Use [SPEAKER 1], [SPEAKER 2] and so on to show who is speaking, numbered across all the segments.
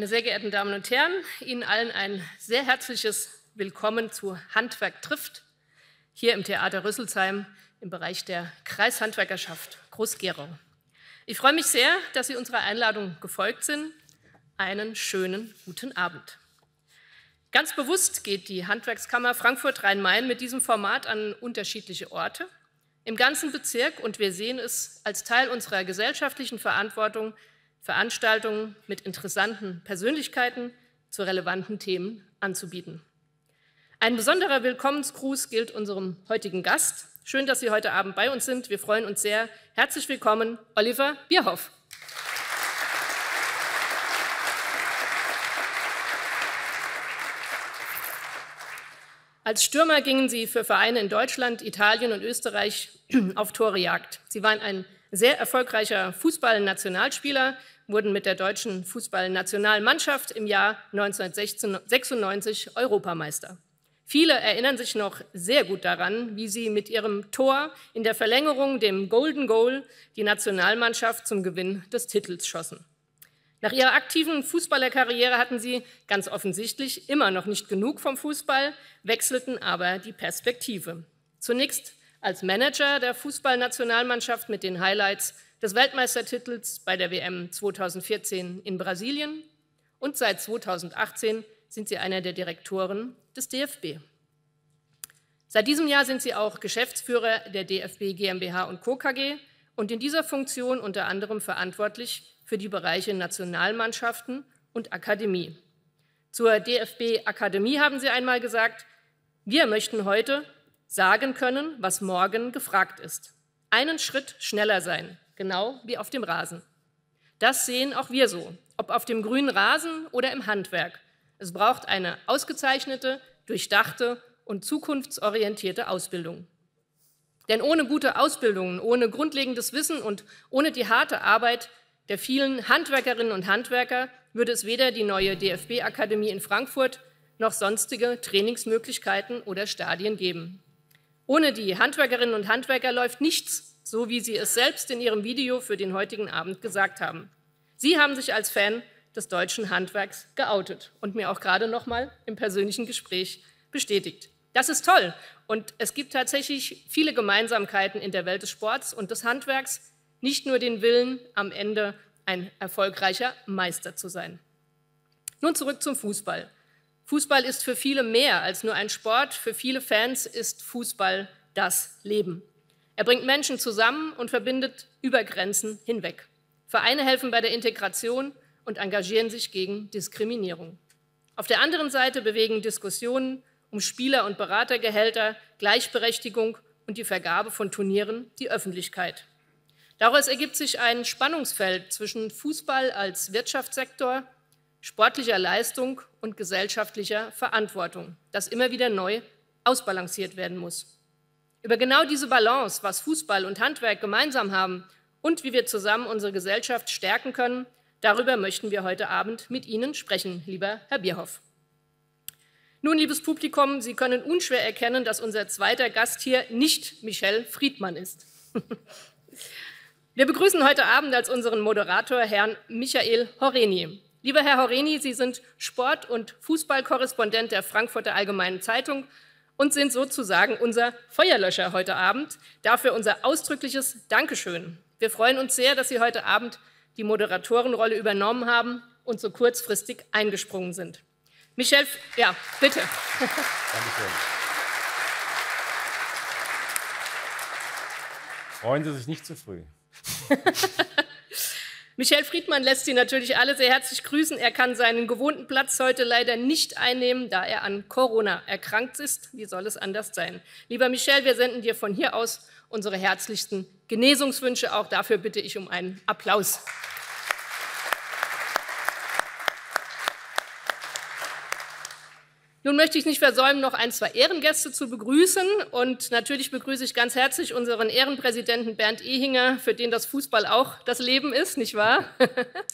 [SPEAKER 1] Meine sehr geehrten Damen und Herren, Ihnen allen ein sehr herzliches Willkommen zu Handwerk trifft hier im Theater Rüsselsheim im Bereich der Kreishandwerkerschaft Groß-Gerau. Ich freue mich sehr, dass Sie unserer Einladung gefolgt sind. Einen schönen guten Abend. Ganz bewusst geht die Handwerkskammer Frankfurt-Rhein-Main mit diesem Format an unterschiedliche Orte im ganzen Bezirk und wir sehen es als Teil unserer gesellschaftlichen Verantwortung, Veranstaltungen mit interessanten Persönlichkeiten zu relevanten Themen anzubieten. Ein besonderer Willkommensgruß gilt unserem heutigen Gast. Schön, dass Sie heute Abend bei uns sind. Wir freuen uns sehr. Herzlich willkommen, Oliver Bierhoff. Als Stürmer gingen sie für Vereine in Deutschland, Italien und Österreich auf Torejagd. Sie waren ein sehr erfolgreicher Fußballnationalspieler, wurden mit der deutschen Fußballnationalmannschaft im Jahr 1996 Europameister. Viele erinnern sich noch sehr gut daran, wie sie mit ihrem Tor in der Verlängerung, dem Golden Goal, die Nationalmannschaft zum Gewinn des Titels schossen. Nach ihrer aktiven Fußballerkarriere hatten sie ganz offensichtlich immer noch nicht genug vom Fußball, wechselten aber die Perspektive. Zunächst als Manager der Fußballnationalmannschaft mit den Highlights des Weltmeistertitels bei der WM 2014 in Brasilien und seit 2018 sind sie einer der Direktoren des DFB. Seit diesem Jahr sind sie auch Geschäftsführer der DFB GmbH und Co. KG und in dieser Funktion unter anderem verantwortlich für die Bereiche Nationalmannschaften und Akademie. Zur DFB Akademie haben sie einmal gesagt, wir möchten heute sagen können, was morgen gefragt ist. Einen Schritt schneller sein, genau wie auf dem Rasen. Das sehen auch wir so, ob auf dem grünen Rasen oder im Handwerk. Es braucht eine ausgezeichnete, durchdachte und zukunftsorientierte Ausbildung. Denn ohne gute Ausbildungen, ohne grundlegendes Wissen und ohne die harte Arbeit der vielen Handwerkerinnen und Handwerker würde es weder die neue DFB-Akademie in Frankfurt noch sonstige Trainingsmöglichkeiten oder Stadien geben. Ohne die Handwerkerinnen und Handwerker läuft nichts, so wie sie es selbst in ihrem Video für den heutigen Abend gesagt haben. Sie haben sich als Fan des deutschen Handwerks geoutet und mir auch gerade nochmal im persönlichen Gespräch bestätigt. Das ist toll und es gibt tatsächlich viele Gemeinsamkeiten in der Welt des Sports und des Handwerks, nicht nur den Willen, am Ende ein erfolgreicher Meister zu sein. Nun zurück zum Fußball. Fußball ist für viele mehr als nur ein Sport. Für viele Fans ist Fußball das Leben. Er bringt Menschen zusammen und verbindet über Grenzen hinweg. Vereine helfen bei der Integration und engagieren sich gegen Diskriminierung. Auf der anderen Seite bewegen Diskussionen um Spieler- und Beratergehälter, Gleichberechtigung und die Vergabe von Turnieren die Öffentlichkeit. Daraus ergibt sich ein Spannungsfeld zwischen Fußball als Wirtschaftssektor sportlicher Leistung und gesellschaftlicher Verantwortung, das immer wieder neu ausbalanciert werden muss. Über genau diese Balance, was Fußball und Handwerk gemeinsam haben und wie wir zusammen unsere Gesellschaft stärken können, darüber möchten wir heute Abend mit Ihnen sprechen, lieber Herr Bierhoff. Nun, liebes Publikum, Sie können unschwer erkennen, dass unser zweiter Gast hier nicht Michel Friedmann ist. Wir begrüßen heute Abend als unseren Moderator Herrn Michael Horeni. Lieber Herr Horeni, Sie sind Sport- und Fußballkorrespondent der Frankfurter Allgemeinen Zeitung und sind sozusagen unser Feuerlöscher heute Abend. Dafür unser ausdrückliches Dankeschön. Wir freuen uns sehr, dass Sie heute Abend die Moderatorenrolle übernommen haben und so kurzfristig eingesprungen sind. Michel, ja, bitte.
[SPEAKER 2] Dankeschön. Freuen Sie sich nicht zu früh.
[SPEAKER 1] Michael Friedmann lässt Sie natürlich alle sehr herzlich grüßen. Er kann seinen gewohnten Platz heute leider nicht einnehmen, da er an Corona erkrankt ist. Wie soll es anders sein? Lieber Michel, wir senden dir von hier aus unsere herzlichsten Genesungswünsche. Auch dafür bitte ich um einen Applaus Nun möchte ich nicht versäumen, noch ein, zwei Ehrengäste zu begrüßen. Und natürlich begrüße ich ganz herzlich unseren Ehrenpräsidenten Bernd Ehinger, für den das Fußball auch das Leben ist, nicht wahr?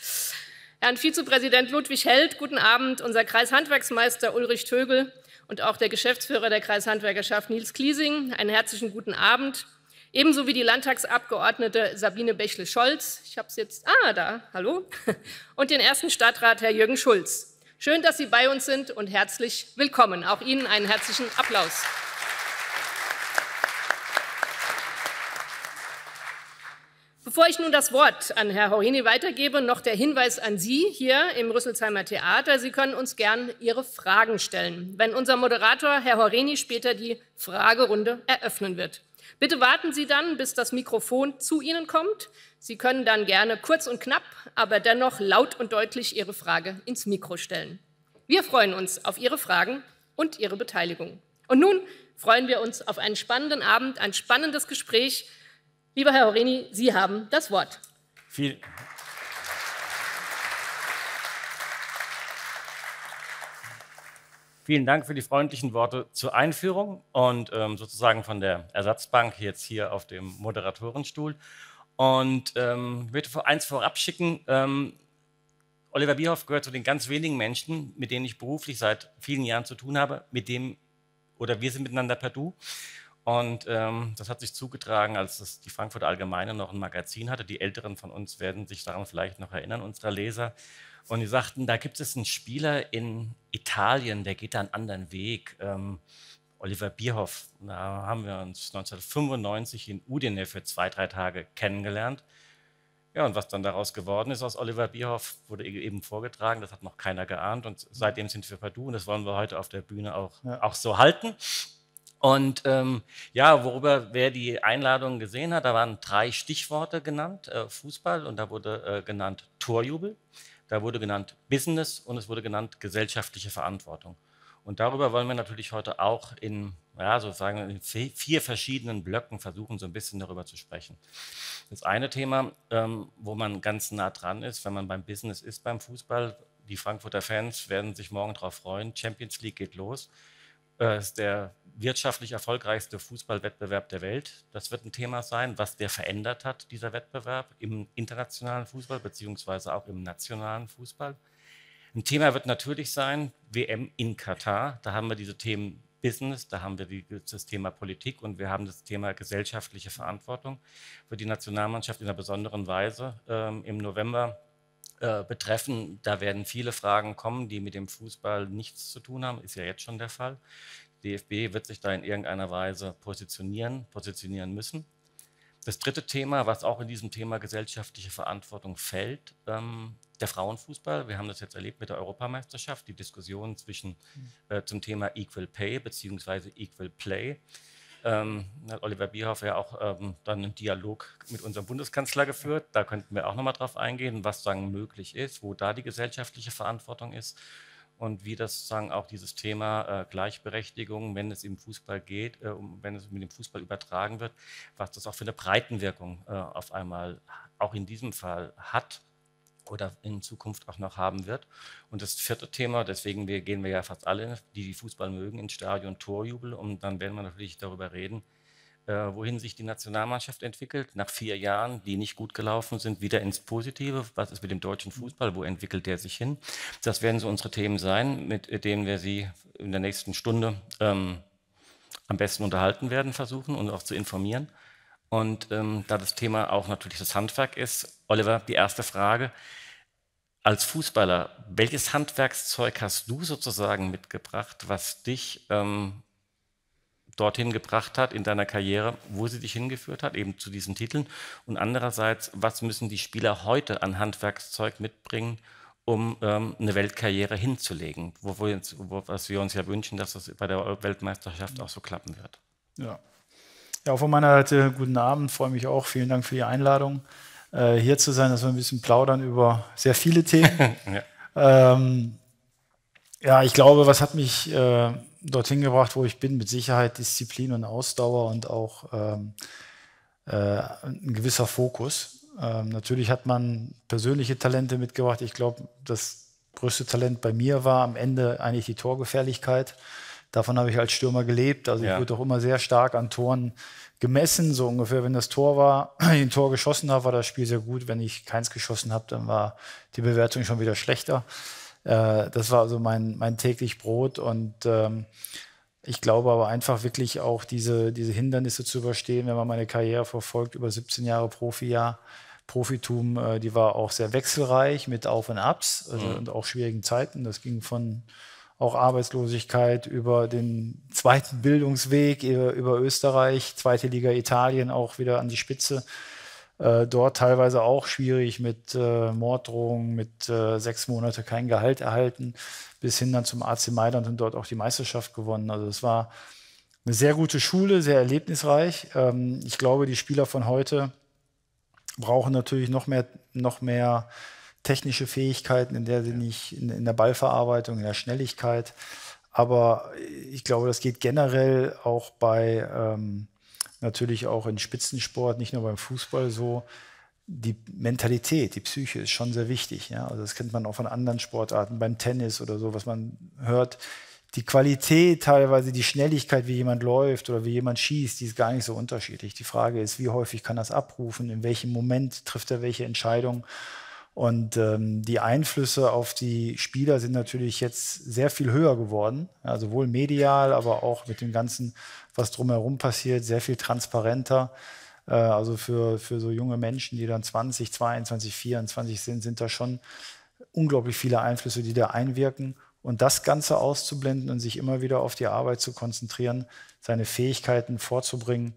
[SPEAKER 1] Herrn Vizepräsident Ludwig Held, guten Abend, unser Kreishandwerksmeister Ulrich Tögel und auch der Geschäftsführer der Kreishandwerkerschaft Nils Kliesing, einen herzlichen guten Abend. Ebenso wie die Landtagsabgeordnete Sabine Bächle-Scholz, ich habe es jetzt, ah, da, hallo, und den ersten Stadtrat Herr Jürgen Schulz. Schön, dass Sie bei uns sind und herzlich willkommen. Auch Ihnen einen herzlichen Applaus Bevor ich nun das Wort an Herr Horini weitergebe, noch der Hinweis an Sie hier im Rüsselsheimer Theater. Sie können uns gern Ihre Fragen stellen, wenn unser Moderator, Herr Horini, später die Fragerunde eröffnen wird. Bitte warten Sie dann, bis das Mikrofon zu Ihnen kommt. Sie können dann gerne kurz und knapp, aber dennoch laut und deutlich Ihre Frage ins Mikro stellen. Wir freuen uns auf Ihre Fragen und Ihre Beteiligung. Und nun freuen wir uns auf einen spannenden Abend, ein spannendes Gespräch. Lieber Herr Horini, Sie haben das Wort.
[SPEAKER 2] Vielen Dank. Vielen Dank für die freundlichen Worte zur Einführung und ähm, sozusagen von der Ersatzbank jetzt hier auf dem Moderatorenstuhl. Und ähm, möchte eins vorab schicken. Ähm, Oliver Bierhoff gehört zu den ganz wenigen Menschen, mit denen ich beruflich seit vielen Jahren zu tun habe, mit dem oder wir sind miteinander per Du. Und ähm, das hat sich zugetragen, als die Frankfurter Allgemeine noch ein Magazin hatte. Die Älteren von uns werden sich daran vielleicht noch erinnern, unserer Leser. Und die sagten, da gibt es einen Spieler in Italien, der geht da einen anderen Weg. Ähm, Oliver Bierhoff, da haben wir uns 1995 in Udine für zwei, drei Tage kennengelernt. Ja, und was dann daraus geworden ist aus Oliver Bierhoff, wurde e- eben vorgetragen, das hat noch keiner geahnt. Und seitdem sind wir Padu und das wollen wir heute auf der Bühne auch, ja. auch so halten. Und ähm, ja, worüber wer die Einladung gesehen hat, da waren drei Stichworte genannt, äh, Fußball und da wurde äh, genannt Torjubel. Da wurde genannt Business und es wurde genannt gesellschaftliche Verantwortung. Und darüber wollen wir natürlich heute auch in, ja, sozusagen in vier verschiedenen Blöcken versuchen, so ein bisschen darüber zu sprechen. Das eine Thema, ähm, wo man ganz nah dran ist, wenn man beim Business ist, beim Fußball, die Frankfurter Fans werden sich morgen darauf freuen, Champions League geht los, äh, ist der wirtschaftlich erfolgreichste Fußballwettbewerb der Welt. Das wird ein Thema sein, was der verändert hat, dieser Wettbewerb im internationalen Fußball beziehungsweise auch im nationalen Fußball. Ein Thema wird natürlich sein, WM in Katar. Da haben wir diese Themen Business, da haben wir das Thema Politik und wir haben das Thema gesellschaftliche Verantwortung für die Nationalmannschaft in einer besonderen Weise ähm, im November äh, betreffen. Da werden viele Fragen kommen, die mit dem Fußball nichts zu tun haben, ist ja jetzt schon der Fall. DFB wird sich da in irgendeiner Weise positionieren, positionieren müssen. Das dritte Thema, was auch in diesem Thema gesellschaftliche Verantwortung fällt, ähm, der Frauenfußball. Wir haben das jetzt erlebt mit der Europameisterschaft, die Diskussion zwischen mhm. äh, zum Thema Equal Pay bzw. Equal Play. Ähm, Oliver Bierhoff hat ja auch ähm, dann einen Dialog mit unserem Bundeskanzler geführt. Da könnten wir auch nochmal drauf eingehen, was sagen möglich ist, wo da die gesellschaftliche Verantwortung ist und wie das sozusagen auch dieses Thema äh, Gleichberechtigung, wenn es im Fußball geht, äh, um, wenn es mit dem Fußball übertragen wird, was das auch für eine Breitenwirkung äh, auf einmal auch in diesem Fall hat oder in Zukunft auch noch haben wird. Und das vierte Thema, deswegen wir, gehen wir ja fast alle, die, die Fußball mögen, ins Stadion Torjubel und dann werden wir natürlich darüber reden, äh, wohin sich die Nationalmannschaft entwickelt, nach vier Jahren, die nicht gut gelaufen sind, wieder ins Positive. Was ist mit dem deutschen mhm. Fußball? Wo entwickelt der sich hin? Das werden so unsere Themen sein, mit denen wir Sie in der nächsten Stunde ähm, am besten unterhalten werden versuchen und auch zu informieren. Und ähm, da das Thema auch natürlich das Handwerk ist, Oliver, die erste Frage. Als Fußballer, welches Handwerkszeug hast du sozusagen mitgebracht, was dich ähm, dorthin gebracht hat in deiner Karriere, wo sie dich hingeführt hat, eben zu diesen Titeln? Und andererseits, was müssen die Spieler heute an Handwerkszeug mitbringen, um ähm, eine Weltkarriere hinzulegen? Wo, wo, wo, was wir uns ja wünschen, dass das bei der Weltmeisterschaft auch so klappen wird.
[SPEAKER 3] Ja. Ja, auch von meiner Seite guten Abend, freue mich auch. Vielen Dank für die Einladung, äh, hier zu sein, dass wir ein bisschen plaudern über sehr viele Themen. ja. Ähm, ja. ich glaube, was hat mich äh, dorthin gebracht, wo ich bin, mit Sicherheit Disziplin und Ausdauer und auch ähm, äh, ein gewisser Fokus. Ähm, natürlich hat man persönliche Talente mitgebracht. Ich glaube, das größte Talent bei mir war am Ende eigentlich die Torgefährlichkeit. Davon habe ich als Stürmer gelebt. Also ja. ich wurde auch immer sehr stark an Toren gemessen, so ungefähr. Wenn das Tor war, ich ein Tor geschossen habe, war das Spiel sehr gut. Wenn ich keins geschossen habe, dann war die Bewertung schon wieder schlechter. Äh, das war also mein, mein täglich Brot und ähm, ich glaube aber einfach wirklich auch diese, diese Hindernisse zu überstehen, wenn man meine Karriere verfolgt, über 17 Jahre Profijahr, Profitum, äh, die war auch sehr wechselreich mit Auf und Abs also, mhm. und auch schwierigen Zeiten. Das ging von auch Arbeitslosigkeit über den zweiten Bildungsweg, über, über Österreich, zweite Liga Italien auch wieder an die Spitze äh, dort teilweise auch schwierig mit äh, Morddrohungen, mit äh, sechs Monate kein Gehalt erhalten, bis hin dann zum AC Mailand und dort auch die Meisterschaft gewonnen. Also es war eine sehr gute Schule, sehr erlebnisreich. Ähm, ich glaube, die Spieler von heute brauchen natürlich noch mehr, noch mehr technische Fähigkeiten, in der sie nicht in, in der Ballverarbeitung, in der Schnelligkeit. Aber ich glaube, das geht generell auch bei ähm, natürlich auch in Spitzensport, nicht nur beim Fußball so, die Mentalität, die Psyche ist schon sehr wichtig. Ja? Also das kennt man auch von anderen Sportarten, beim Tennis oder so, was man hört. Die Qualität teilweise, die Schnelligkeit, wie jemand läuft oder wie jemand schießt, die ist gar nicht so unterschiedlich. Die Frage ist, wie häufig kann das abrufen, in welchem Moment trifft er welche Entscheidung. Und ähm, die Einflüsse auf die Spieler sind natürlich jetzt sehr viel höher geworden, ja, sowohl medial, aber auch mit dem ganzen was drumherum passiert, sehr viel transparenter. Äh, also für, für so junge Menschen, die dann 20, 22, 24 sind, sind da schon unglaublich viele Einflüsse, die da einwirken. Und das Ganze auszublenden und sich immer wieder auf die Arbeit zu konzentrieren, seine Fähigkeiten vorzubringen,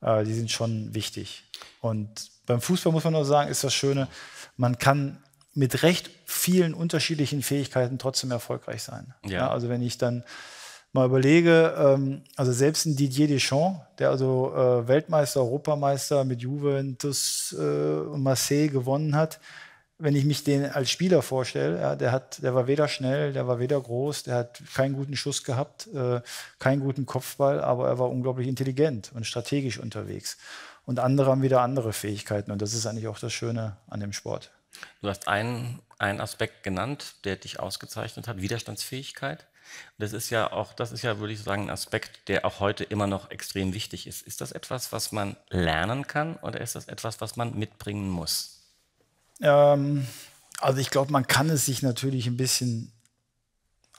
[SPEAKER 3] äh, die sind schon wichtig. Und beim Fußball muss man nur sagen, ist das Schöne, man kann mit recht vielen unterschiedlichen Fähigkeiten trotzdem erfolgreich sein. Ja. Ja, also wenn ich dann mal überlege, ähm, also selbst ein Didier Deschamps, der also äh, Weltmeister, Europameister mit Juventus äh, und Marseille gewonnen hat, wenn ich mich den als Spieler vorstelle, ja, der, hat, der war weder schnell, der war weder groß, der hat keinen guten Schuss gehabt, äh, keinen guten Kopfball, aber er war unglaublich intelligent und strategisch unterwegs. Und andere haben wieder andere Fähigkeiten und das ist eigentlich auch das Schöne an dem Sport.
[SPEAKER 2] Du hast einen, einen Aspekt genannt, der dich ausgezeichnet hat, Widerstandsfähigkeit. Das ist ja auch, das ist ja, würde ich sagen, ein Aspekt, der auch heute immer noch extrem wichtig ist. Ist das etwas, was man lernen kann oder ist das etwas, was man
[SPEAKER 3] mitbringen muss? Ähm, also ich glaube, man kann es sich natürlich ein bisschen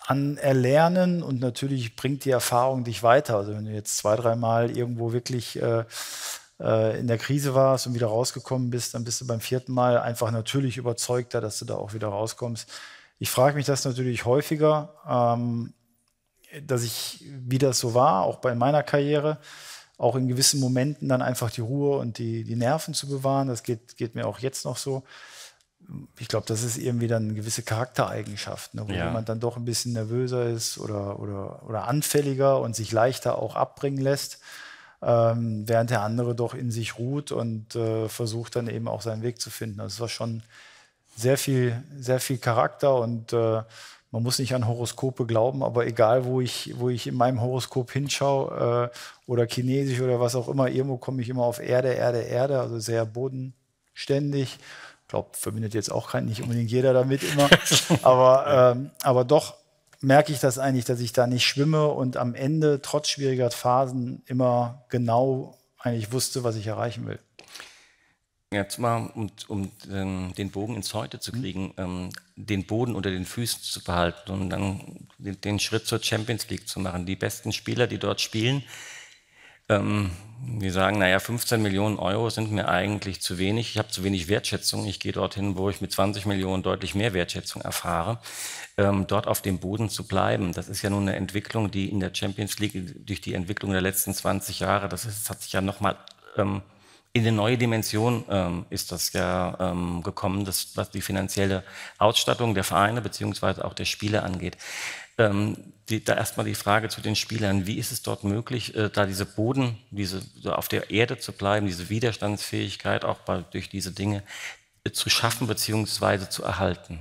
[SPEAKER 3] anerlernen und natürlich bringt die Erfahrung dich weiter. Also wenn du jetzt zwei, dreimal irgendwo wirklich äh, äh in der Krise warst und wieder rausgekommen bist, dann bist du beim vierten Mal einfach natürlich überzeugter, dass du da auch wieder rauskommst. Ich frage mich das natürlich häufiger, ähm, dass ich, wie das so war, auch bei meiner Karriere, auch in gewissen Momenten dann einfach die Ruhe und die, die Nerven zu bewahren. Das geht, geht mir auch jetzt noch so. Ich glaube, das ist irgendwie dann eine gewisse Charaktereigenschaft, ne, wo ja. jemand dann doch ein bisschen nervöser ist oder, oder, oder anfälliger und sich leichter auch abbringen lässt, ähm, während der andere doch in sich ruht und äh, versucht dann eben auch seinen Weg zu finden. Das also war schon sehr viel, sehr viel Charakter und äh, man muss nicht an Horoskope glauben, aber egal, wo ich, wo ich in meinem Horoskop hinschaue äh, oder Chinesisch oder was auch immer, irgendwo komme ich immer auf Erde, Erde, Erde, also sehr bodenständig. Ich glaube, verbindet jetzt auch kein, nicht unbedingt jeder damit immer, aber, ähm, aber doch merke ich das eigentlich, dass ich da nicht schwimme und am Ende trotz schwieriger Phasen immer genau eigentlich wusste, was ich erreichen will.
[SPEAKER 2] Jetzt mal, um, um ähm, den Bogen ins Heute zu mhm. kriegen, ähm, den Boden unter den Füßen zu behalten und dann den, den, Schritt zur Champions League zu machen. Die besten Spieler, die dort spielen, ähm, die sagen, naja, 15 Millionen Euro sind mir eigentlich zu wenig, ich habe zu wenig Wertschätzung, ich gehe dorthin, wo ich mit 20 Millionen deutlich mehr Wertschätzung erfahre, ähm, dort auf dem Boden zu bleiben. Das ist ja nun eine Entwicklung, die in der Champions League durch die Entwicklung der letzten 20 Jahre, das, ist, das hat sich ja nochmal... Ähm, in eine neue Dimension ähm, ist das ja ähm, gekommen, das, was die finanzielle Ausstattung der Vereine beziehungsweise auch der Spieler angeht. Ähm, die, da erstmal die Frage zu den Spielern, wie ist es dort möglich, äh, da diese Boden, diese auf der Erde zu bleiben, diese Widerstandsfähigkeit auch bei, durch diese Dinge äh, zu schaffen beziehungsweise zu erhalten?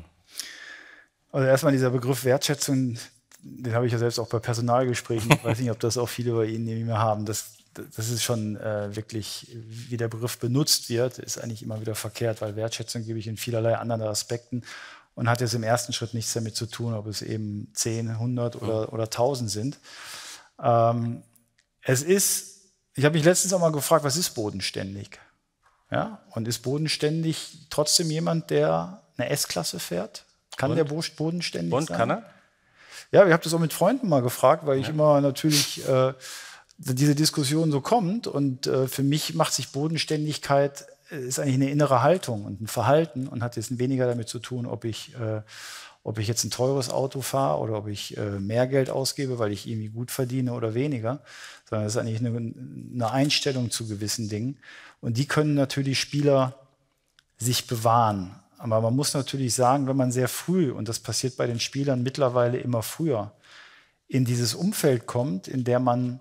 [SPEAKER 3] Also erstmal dieser Begriff Wertschätzung, den habe ich ja selbst auch bei Personalgesprächen. Ich weiß nicht, ob das auch viele bei Ihnen irgendwie mehr haben. Das das ist schon äh, wirklich, wie der Begriff benutzt wird, ist eigentlich immer wieder verkehrt, weil Wertschätzung gebe ich in vielerlei anderen Aspekten und hat jetzt im ersten Schritt nichts damit zu tun, ob es eben 10, 100 oder, ja. oder 1000 sind. Ähm, es ist, ich habe mich letztens auch mal gefragt, was ist bodenständig? Ja? Und ist bodenständig trotzdem jemand, der eine S-Klasse fährt? Kann und? der bodenständig und, sein? Und kann er? Ja, ich habe das auch mit Freunden mal gefragt, weil ja. ich immer natürlich... Äh, diese Diskussion so kommt. Und äh, für mich macht sich Bodenständigkeit äh, ist eigentlich eine innere Haltung und ein Verhalten und hat jetzt weniger damit zu tun, ob ich, äh, ob ich jetzt ein teures Auto fahre oder ob ich äh, mehr Geld ausgebe, weil ich irgendwie gut verdiene oder weniger, sondern es ist eigentlich eine, eine, Einstellung zu gewissen Dingen. Und die können natürlich Spieler sich bewahren. Aber man muss natürlich sagen, wenn man sehr früh, und das passiert bei den Spielern mittlerweile immer früher, in dieses Umfeld kommt, in der man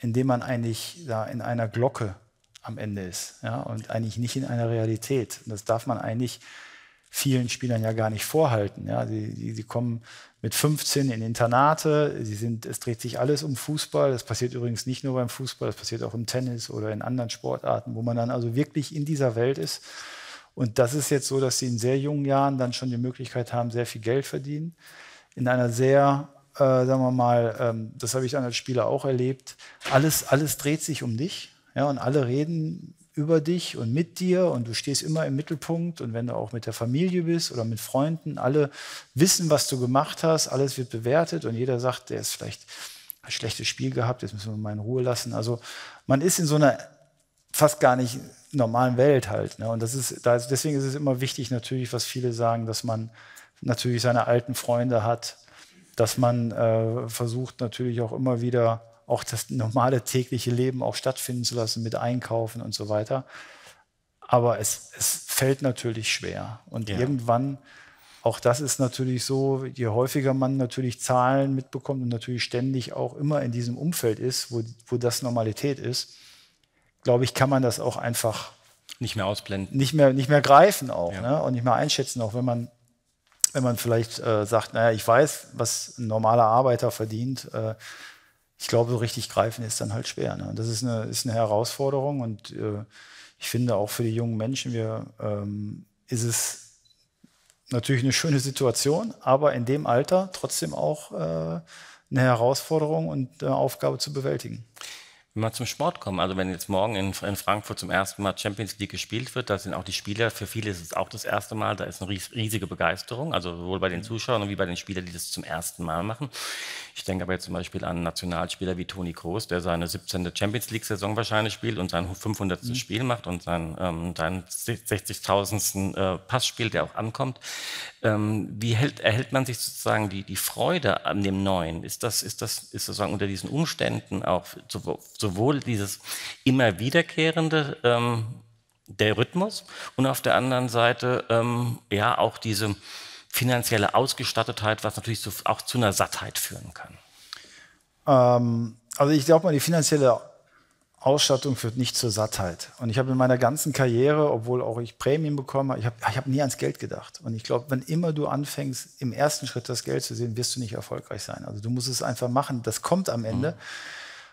[SPEAKER 3] indem man eigentlich da in einer Glocke am Ende ist ja, und eigentlich nicht in einer Realität. Und das darf man eigentlich vielen Spielern ja gar nicht vorhalten. Ja. Sie, sie, sie kommen mit 15 in Internate, sie sind, es dreht sich alles um Fußball. Das passiert übrigens nicht nur beim Fußball, das passiert auch im Tennis oder in anderen Sportarten, wo man dann also wirklich in dieser Welt ist. Und das ist jetzt so, dass sie in sehr jungen Jahren dann schon die Möglichkeit haben, sehr viel Geld verdienen, in einer sehr äh, sagen wir mal, ähm, das habe ich dann als Spieler auch erlebt, alles, alles dreht sich um dich. Ja, und alle reden über dich und mit dir und du stehst immer im Mittelpunkt und wenn du auch mit der Familie bist oder mit Freunden, alle wissen, was du gemacht hast, alles wird bewertet und jeder sagt, der ist vielleicht ein schlechtes Spiel gehabt, jetzt müssen wir mal in Ruhe lassen. Also man ist in so einer fast gar nicht normalen Welt halt. Ne? Und das ist, deswegen ist es immer wichtig natürlich, was viele sagen, dass man natürlich seine alten Freunde hat, dass man äh, versucht natürlich auch immer wieder auch das normale tägliche Leben auch stattfinden zu lassen mit Einkaufen und so weiter. Aber es, es fällt natürlich schwer. Und ja. irgendwann, auch das ist natürlich so, je häufiger man natürlich Zahlen mitbekommt und natürlich ständig auch immer in diesem Umfeld ist, wo, wo das Normalität ist, glaube ich, kann man das auch einfach
[SPEAKER 2] nicht mehr ausblenden.
[SPEAKER 3] Nicht mehr, nicht mehr greifen auch ja. ne? und nicht mehr einschätzen, auch wenn man wenn man vielleicht äh, sagt, naja, ich weiß, was ein normaler Arbeiter verdient, äh, ich glaube, so richtig greifen ist dann halt schwer. Ne? Das ist eine, ist eine Herausforderung und äh, ich finde auch für die jungen Menschen, wir, ähm, ist es natürlich eine schöne Situation, aber in dem Alter trotzdem auch äh, eine Herausforderung und eine äh, Aufgabe zu bewältigen
[SPEAKER 2] mal zum Sport kommen. Also wenn jetzt morgen in, in, Frankfurt zum ersten Mal Champions League gespielt wird, da sind auch die Spieler, für viele ist es auch das erste Mal, da ist eine riesige Begeisterung, also sowohl bei den mhm. Zuschauern wie bei den Spielern, die das zum ersten Mal machen. Ich denke aber jetzt zum Beispiel an Nationalspieler wie Toni Kroos, der seine 17. Champions League-Saison wahrscheinlich spielt und sein 500. Mhm. Spiel macht und sein, ähm, seinen 60.000. Äh, Pass spielt, der auch ankommt. Ähm, wie hält, erhält man sich sozusagen die, die Freude an dem Neuen? Ist das, ist das, ist das sozusagen unter diesen Umständen auch zu, so, sowohl dieses immer wiederkehrende ähm, der Rhythmus und auf der anderen Seite ähm, ja auch diese finanzielle Ausgestattetheit, was natürlich so, auch zu einer Sattheit führen kann.
[SPEAKER 3] Ähm, also ich glaube mal, die finanzielle Ausstattung führt nicht zur Sattheit. Und ich habe in meiner ganzen Karriere, obwohl auch ich Prämien bekomme, ich habe hab nie ans Geld gedacht. Und ich glaube, wenn immer du anfängst, im ersten Schritt das Geld zu sehen, wirst du nicht erfolgreich sein. Also du musst es einfach machen. Das kommt am Ende. Mhm.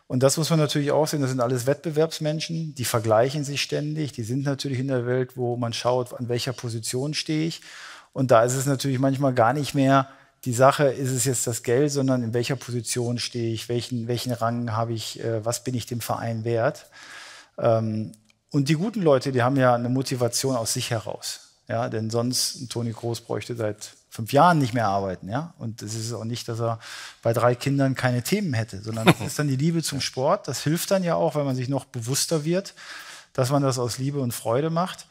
[SPEAKER 3] Und das muss man natürlich auch sehen, das sind alles Wettbewerbsmenschen, die vergleichen sich ständig, die sind natürlich in der Welt, wo man schaut, an welcher Position stehe ich. Und da ist es natürlich manchmal gar nicht mehr die Sache, ist es jetzt das Geld, sondern in welcher Position stehe ich, welchen, welchen Rang habe ich, äh, was bin ich dem Verein wert. Ähm, und die guten Leute, die haben ja eine Motivation aus sich heraus. Ja, denn sonst, Toni Groß bräuchte seit fünf Jahren nicht mehr arbeiten. Ja? Und es ist auch nicht, dass er bei drei Kindern keine Themen hätte, sondern das ist dann die Liebe zum Sport. Das hilft dann ja auch, wenn man sich noch bewusster wird, dass man das aus Liebe und Freude macht.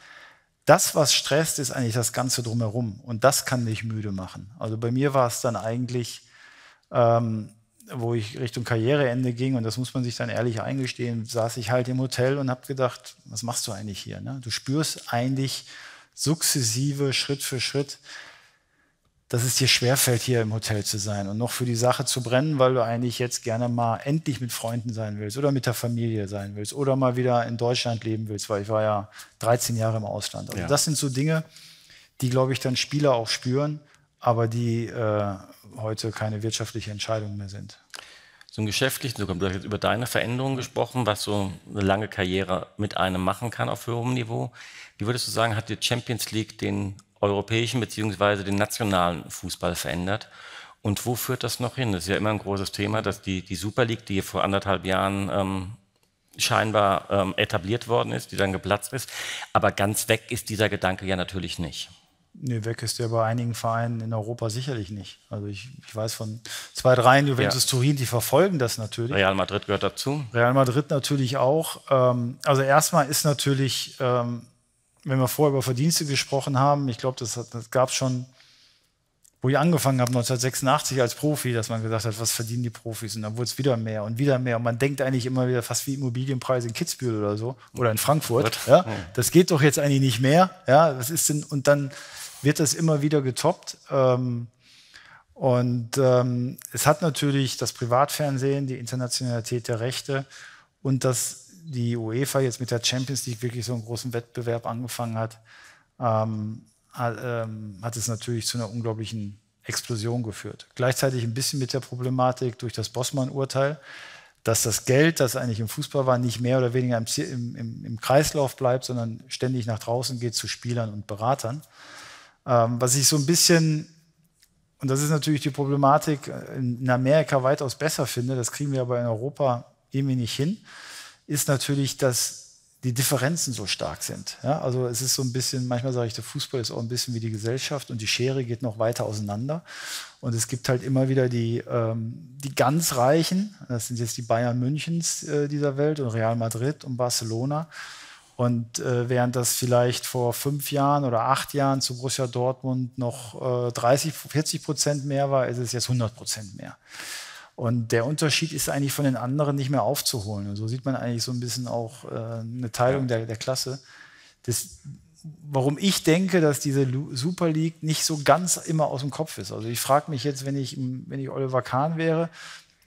[SPEAKER 3] Das, was stresst, ist eigentlich das Ganze drumherum. Und das kann mich müde machen. Also bei mir war es dann eigentlich, ähm, wo ich Richtung Karriereende ging, und das muss man sich dann ehrlich eingestehen, saß ich halt im Hotel und habe gedacht, was machst du eigentlich hier? Ne? Du spürst eigentlich sukzessive, Schritt für Schritt, dass es dir schwerfällt, hier im Hotel zu sein und noch für die Sache zu brennen, weil du eigentlich jetzt gerne mal endlich mit Freunden sein willst oder mit der Familie sein willst oder mal wieder in Deutschland leben willst, weil ich war ja 13 Jahre im Ausland. Also ja. das sind so Dinge, die, glaube ich, dann Spieler auch spüren, aber die äh, heute keine wirtschaftliche Entscheidung mehr sind.
[SPEAKER 2] Zum Geschäftlichen zu du hast jetzt über deine Veränderungen gesprochen, was so eine lange Karriere mit einem machen kann auf höherem Niveau. Wie würdest du sagen, hat die Champions League den europäischen bzw. den nationalen Fußball verändert. Und wo führt das noch hin? Das ist ja immer ein großes Thema, dass die, die Super League, die vor anderthalb Jahren ähm, scheinbar ähm, etabliert worden ist, die dann geplatzt ist, aber ganz weg ist dieser Gedanke ja natürlich nicht.
[SPEAKER 3] Nee, weg ist der bei einigen Vereinen in Europa sicherlich nicht. Also ich, ich weiß von zwei, drei Juventus ja. Turin, die verfolgen das natürlich.
[SPEAKER 2] Real Madrid gehört dazu.
[SPEAKER 3] Real Madrid natürlich auch. Ähm, also erstmal ist natürlich ähm, wenn wir vorher über Verdienste gesprochen haben, ich glaube, das, das gab es schon, wo ich angefangen habe, 1986 als Profi, dass man gesagt hat, was verdienen die Profis? Und dann wurde es wieder mehr und wieder mehr. Und man denkt eigentlich immer wieder fast wie Immobilienpreise in Kitzbühel oder so oder in Frankfurt. Ja? Hm. Das geht doch jetzt eigentlich nicht mehr. Ja? Was ist denn? Und dann wird das immer wieder getoppt. Ähm, und ähm, es hat natürlich das Privatfernsehen, die Internationalität der Rechte und das die UEFA jetzt mit der Champions League wirklich so einen großen Wettbewerb angefangen hat, ähm, hat, ähm, hat es natürlich zu einer unglaublichen Explosion geführt. Gleichzeitig ein bisschen mit der Problematik durch das Bossmann-Urteil, dass das Geld, das eigentlich im Fußball war, nicht mehr oder weniger im, im, im Kreislauf bleibt, sondern ständig nach draußen geht zu Spielern und Beratern. Ähm, was ich so ein bisschen, und das ist natürlich die Problematik, äh, in Amerika weitaus besser finde, das kriegen wir aber in Europa irgendwie nicht hin, ist natürlich, dass die Differenzen so stark sind. Ja, also es ist so ein bisschen, manchmal sage ich, der Fußball ist auch ein bisschen wie die Gesellschaft und die Schere geht noch weiter auseinander. Und es gibt halt immer wieder die, ähm, die ganz Reichen, das sind jetzt die Bayern Münchens äh, dieser Welt und Real Madrid und Barcelona. Und äh, während das vielleicht vor fünf Jahren oder acht Jahren zu Borussia Dortmund noch äh, 30, 40 Prozent mehr war, ist es jetzt 100 Prozent mehr. Und der Unterschied ist eigentlich von den anderen nicht mehr aufzuholen. Und so sieht man eigentlich so ein bisschen auch äh, eine Teilung der, der Klasse. Das, warum ich denke, dass diese Super League nicht so ganz immer aus dem Kopf ist. Also ich frage mich jetzt, wenn ich, wenn ich Oliver Kahn wäre,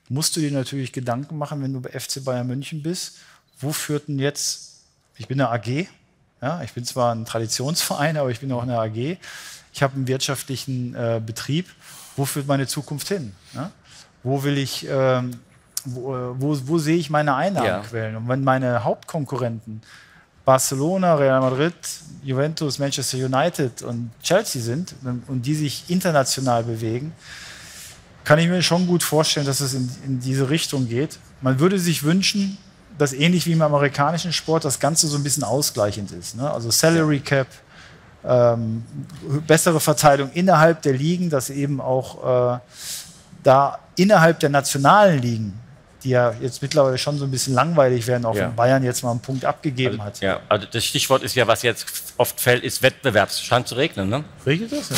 [SPEAKER 3] musst du dir natürlich Gedanken machen, wenn du bei FC Bayern München bist, wo führt denn jetzt, ich bin eine AG, ja, ich bin zwar ein Traditionsverein, aber ich bin auch eine AG, ich habe einen wirtschaftlichen äh, Betrieb, wo führt meine Zukunft hin? Ja? wo will ich, ähm, wo, äh, wo, wo, sehe ich meine Einnahmenquellen? Ja. Und wenn meine Hauptkonkurrenten Barcelona, Real Madrid, Juventus, Manchester United und Chelsea sind und die sich international bewegen, kann ich mir schon gut vorstellen, dass es in, in diese Richtung geht. Man würde sich wünschen, dass ähnlich wie im amerikanischen Sport das Ganze so ein bisschen ausgleichend ist. Ne? Also Salary Cap, ähm, bessere Verteilung innerhalb der Ligen, dass eben auch äh, da innerhalb der nationalen Ligen, die ja jetzt mittlerweile schon so ein bisschen langweilig werden, auch ja. wenn Bayern jetzt mal einen Punkt abgegeben also, hat.
[SPEAKER 2] Ja, also das Stichwort ist ja, was jetzt oft fällt, ist Wettbewerbs. Scheint zu regnen, ne? Regnet das?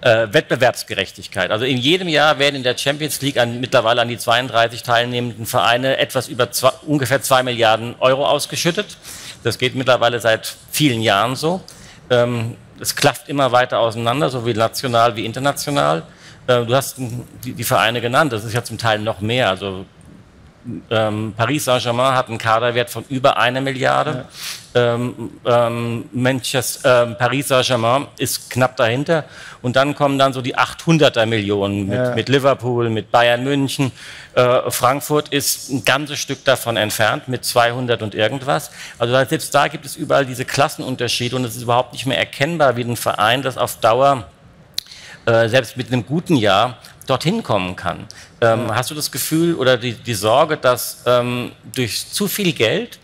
[SPEAKER 2] äh, Wettbewerbsgerechtigkeit. Also in jedem Jahr werden in der Champions League an, mittlerweile an die 32 teilnehmenden Vereine etwas über zwei, ungefähr 2 Milliarden Euro ausgeschüttet. Das geht mittlerweile seit vielen Jahren so. Ähm, es klafft immer weiter auseinander, sowohl national wie international. Äh, du hast die, die, Vereine genannt, das ist ja zum Teil noch mehr. Also ähm, Paris Saint-Germain hat einen Kaderwert von über einer Milliarde. Ja. Ähm, ähm, Manchester, ähm, Paris Saint-Germain ist knapp dahinter. Und dann kommen dann so die 800er Millionen mit, ja. mit Liverpool, mit Bayern München. Äh, Frankfurt ist ein ganzes Stück davon entfernt mit 200 und irgendwas. Also selbst da gibt es überall diese Klassenunterschiede und es ist überhaupt nicht mehr erkennbar, wie ein Verein das auf Dauer äh, selbst mit einem guten Jahr dorthin kommen kann. Ähm, hast du das Gefühl oder die, die Sorge, dass ähm, durch zu viel Geld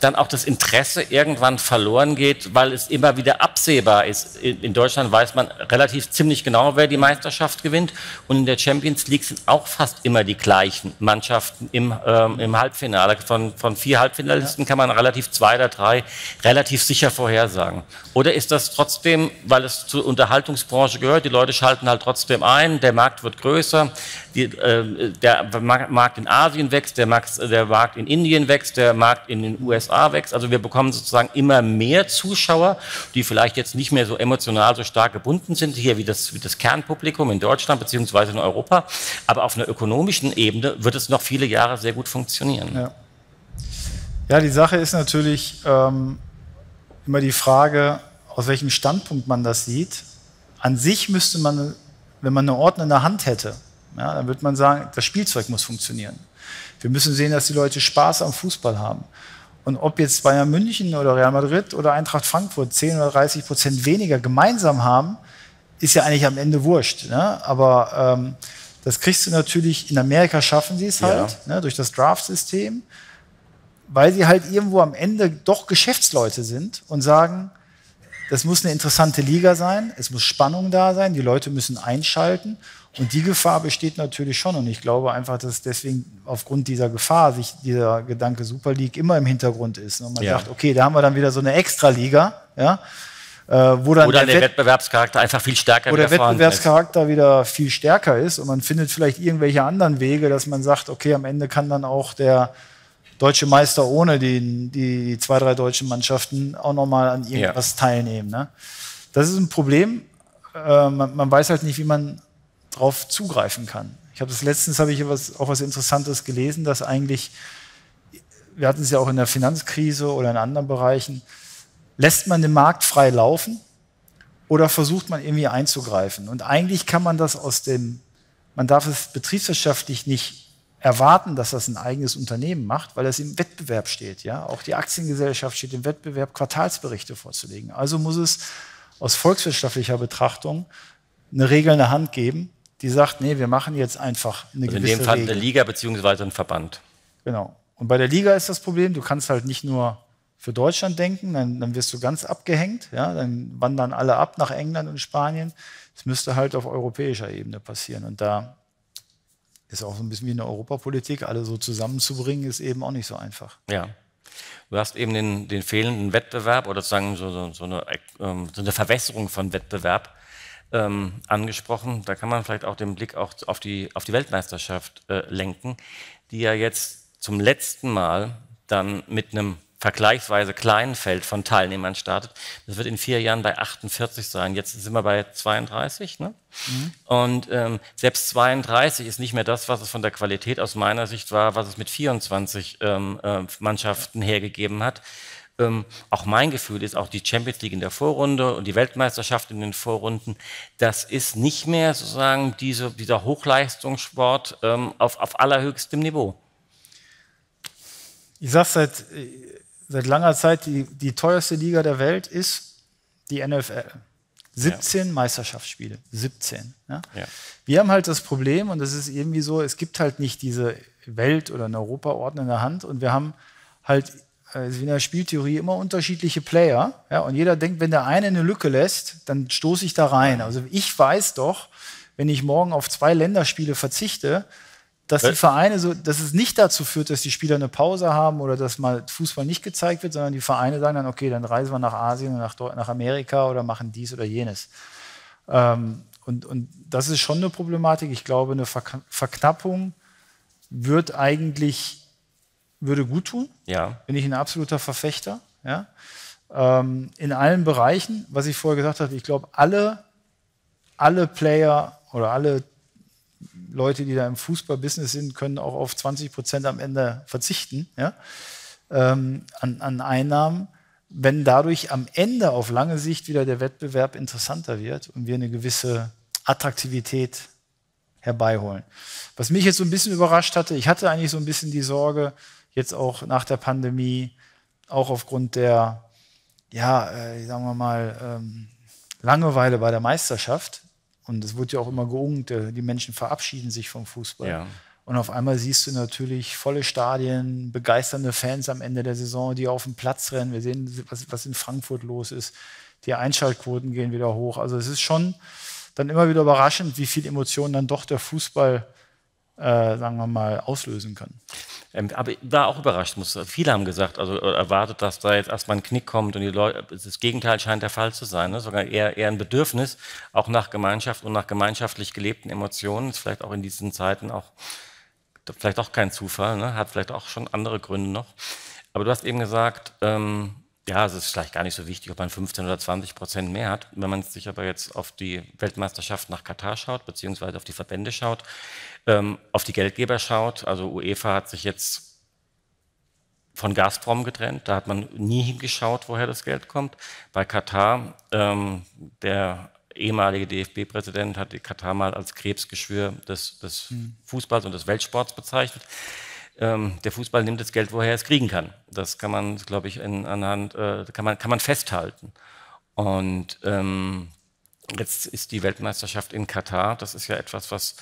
[SPEAKER 2] dann auch das Interesse irgendwann verloren geht, weil es immer wieder absehbar ist. In Deutschland weiß man relativ ziemlich genau, wer die Meisterschaft gewinnt. Und in der Champions League sind auch fast immer die gleichen Mannschaften im, ähm, im Halbfinale. Von, von vier Halbfinalisten ja. kann man relativ zwei oder drei relativ sicher vorhersagen. Oder ist das trotzdem, weil es zur Unterhaltungsbranche gehört, die Leute schalten halt trotzdem ein, der Markt wird größer, die, äh, der Markt in Asien wächst, der Markt, äh, der Markt in Indien wächst, der Markt in den USA wächst. Also wir bekommen sozusagen immer mehr Zuschauer, die vielleicht jetzt nicht mehr so emotional so stark gebunden sind, hier wie das, wie das Kernpublikum in Deutschland beziehungsweise in Europa. Aber auf einer ökonomischen Ebene wird es noch viele Jahre sehr gut funktionieren.
[SPEAKER 3] Ja, ja die Sache ist natürlich ähm, immer die Frage, aus welchem Standpunkt man das sieht. An sich müsste man, wenn man eine Ordnung in der Hand hätte, ja, dann wird man sagen, das Spielzeug muss funktionieren. Wir müssen sehen, dass die Leute Spaß am Fußball haben. Und ob jetzt Bayern München oder Real Madrid oder Eintracht Frankfurt 10 oder 30 Prozent weniger gemeinsam haben, ist ja eigentlich am Ende wurscht. Ne? Aber ähm, das kriegst du natürlich, in Amerika schaffen sie es halt, ja. ne, durch das Draft-System, weil sie halt irgendwo am Ende doch Geschäftsleute sind und sagen, das muss eine interessante Liga sein, es muss Spannung da sein, die Leute müssen einschalten und die Gefahr besteht natürlich schon. Und ich glaube einfach, dass deswegen aufgrund dieser Gefahr sich dieser Gedanke Super League immer im Hintergrund ist. Und ne? man ja. sagt, okay, da haben wir dann wieder so eine Extraliga, ja, äh, wo dann Oder der, der
[SPEAKER 2] Wettbewerbscharakter einfach viel stärker wo der Wettbewerbscharakter
[SPEAKER 3] ist. wieder viel stärker ist. Und man findet vielleicht irgendwelche anderen Wege, dass man sagt, okay, am Ende kann dann auch der deutsche Meister ohne die, die zwei, drei deutschen Mannschaften auch nochmal an irgendwas ja. teilnehmen. Ne? Das ist ein Problem. Äh, man, man weiß halt nicht, wie man drauf zugreifen kann. Ich habe das letztens habe ich was, auch was Interessantes gelesen, dass eigentlich wir hatten es ja auch in der Finanzkrise oder in anderen Bereichen, lässt man den Markt frei laufen oder versucht man irgendwie einzugreifen? Und eigentlich kann man das aus dem, man darf es betriebswirtschaftlich nicht erwarten, dass das ein eigenes Unternehmen macht, weil es im Wettbewerb steht. Ja? Auch die Aktiengesellschaft steht im Wettbewerb, Quartalsberichte vorzulegen. Also muss es aus volkswirtschaftlicher Betrachtung eine regelnde Hand geben, die sagt, nee, wir machen jetzt einfach eine also gewisse In dem Fall Regel.
[SPEAKER 2] eine Liga beziehungsweise halt ein Verband.
[SPEAKER 3] Genau. Und bei der Liga ist das Problem, du kannst halt nicht nur für Deutschland denken, dann, dann wirst du ganz abgehängt, ja, dann wandern alle ab nach England und Spanien. Es müsste halt auf europäischer Ebene passieren. Und da ist auch so ein bisschen wie in der Europapolitik, alle so zusammenzubringen, ist eben auch nicht so einfach.
[SPEAKER 2] Ja. Du hast eben den, den fehlenden Wettbewerb oder sozusagen so, so, so, eine, ähm, so eine Verwässerung von Wettbewerb ähm, angesprochen. Da kann man vielleicht auch den Blick auch auf die, auf die Weltmeisterschaft äh, lenken, die ja jetzt zum letzten Mal dann mit einem vergleichsweise kleinen Feld von Teilnehmern startet. Das wird in vier Jahren bei 48 sein. Jetzt sind wir bei 32. Ne? Mhm. Und ähm, selbst 32 ist nicht mehr das, was es von der Qualität aus meiner Sicht war, was es mit 24 ähm, äh, Mannschaften hergegeben hat ähm, auch mein Gefühl ist, auch die Champions League in der Vorrunde und die Weltmeisterschaft in den Vorrunden, das ist nicht mehr sozusagen diese, dieser Hochleistungssport ähm, auf, auf allerhöchstem Niveau.
[SPEAKER 3] Ich sage seit, seit langer Zeit, die, die teuerste Liga der Welt ist die NFL. 17 ja. Meisterschaftsspiele, 17. Ja? Ja. Wir haben halt das Problem, und das ist irgendwie so, es gibt halt nicht diese Welt- oder eine Europaordnung in der Hand und wir haben halt äh, in der Spieltheorie immer unterschiedliche Player. Ja, und jeder denkt, wenn der eine eine Lücke lässt, dann stoße ich da rein. Also ich weiß doch, wenn ich morgen auf zwei Länderspiele verzichte, dass die äh. Vereine so, dass es nicht dazu führt, dass die Spieler eine Pause haben oder dass mal Fußball nicht gezeigt wird, sondern die Vereine sagen dann, okay, dann reisen wir nach Asien oder nach, nach Amerika oder machen dies oder jenes. Ähm, und, und das ist schon eine Problematik. Ich glaube, eine Verknappung wird eigentlich würde gut tun. Ja. Bin ich ein absoluter Verfechter. Ja. Ähm, in allen Bereichen, was ich vorher gesagt habe, ich glaube, alle, alle Player oder alle Leute, die da im Fußballbusiness sind, können auch auf 20 Prozent am Ende verzichten ja, ähm, an, an Einnahmen, wenn dadurch am Ende auf lange Sicht wieder der Wettbewerb interessanter wird und wir eine gewisse Attraktivität herbeiholen. Was mich jetzt so ein bisschen überrascht hatte, ich hatte eigentlich so ein bisschen die Sorge, jetzt auch nach der Pandemie, auch aufgrund der, ja, äh, sagen wir mal, ähm, Langeweile bei der Meisterschaft. Und es wurde ja auch immer geungt, äh, die Menschen verabschieden sich vom Fußball. Ja. Und auf einmal siehst du natürlich volle Stadien, begeisternde Fans am Ende der Saison, die auf den Platz rennen. Wir sehen, was, was in Frankfurt los ist. Die Einschaltquoten gehen wieder hoch. Also es ist schon dann immer wieder überraschend, wie viel Emotionen dann doch der Fußball äh, sagen wir mal, auslösen können.
[SPEAKER 2] Ähm, aber ich war auch überrascht, muss, viele haben gesagt, also äh, erwartet, dass da jetzt erstmal ein Knick kommt und die Leute, das Gegenteil scheint der Fall zu sein, ne? sogar eher, eher ein Bedürfnis, auch nach Gemeinschaft und nach gemeinschaftlich gelebten Emotionen, ist vielleicht auch in diesen Zeiten auch, vielleicht auch kein Zufall, ne? hat vielleicht auch schon andere Gründe noch. Aber du hast eben gesagt, ähm, ja, es ist vielleicht gar nicht so wichtig, ob man 15 oder 20 Prozent mehr hat. Wenn man sich aber jetzt auf die Weltmeisterschaft nach Katar schaut, beziehungsweise auf die Verbände schaut, ähm, auf die Geldgeber schaut, also UEFA hat sich jetzt von Gazprom getrennt, da hat man nie hingeschaut, woher das Geld kommt. Bei Katar, ähm, der ehemalige DFB-Präsident hat Katar mal als Krebsgeschwür des, des hm. Fußballs und des Weltsports bezeichnet. Ähm, der Fußball nimmt das Geld, woher er es kriegen kann. Das kann man, glaube ich, in, anhand äh, kann man kann man festhalten. Und ähm, jetzt ist die Weltmeisterschaft in Katar. Das ist ja etwas, was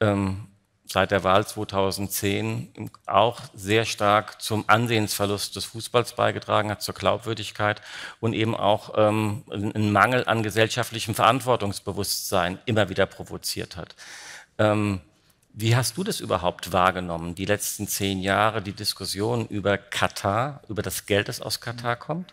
[SPEAKER 2] ähm, seit der Wahl 2010 auch sehr stark zum Ansehensverlust des Fußballs beigetragen hat, zur Glaubwürdigkeit und eben auch ähm, einen Mangel an gesellschaftlichem Verantwortungsbewusstsein immer wieder provoziert hat. Ähm, wie hast du das überhaupt wahrgenommen, die letzten zehn Jahre, die Diskussion über Katar, über das Geld, das aus Katar kommt?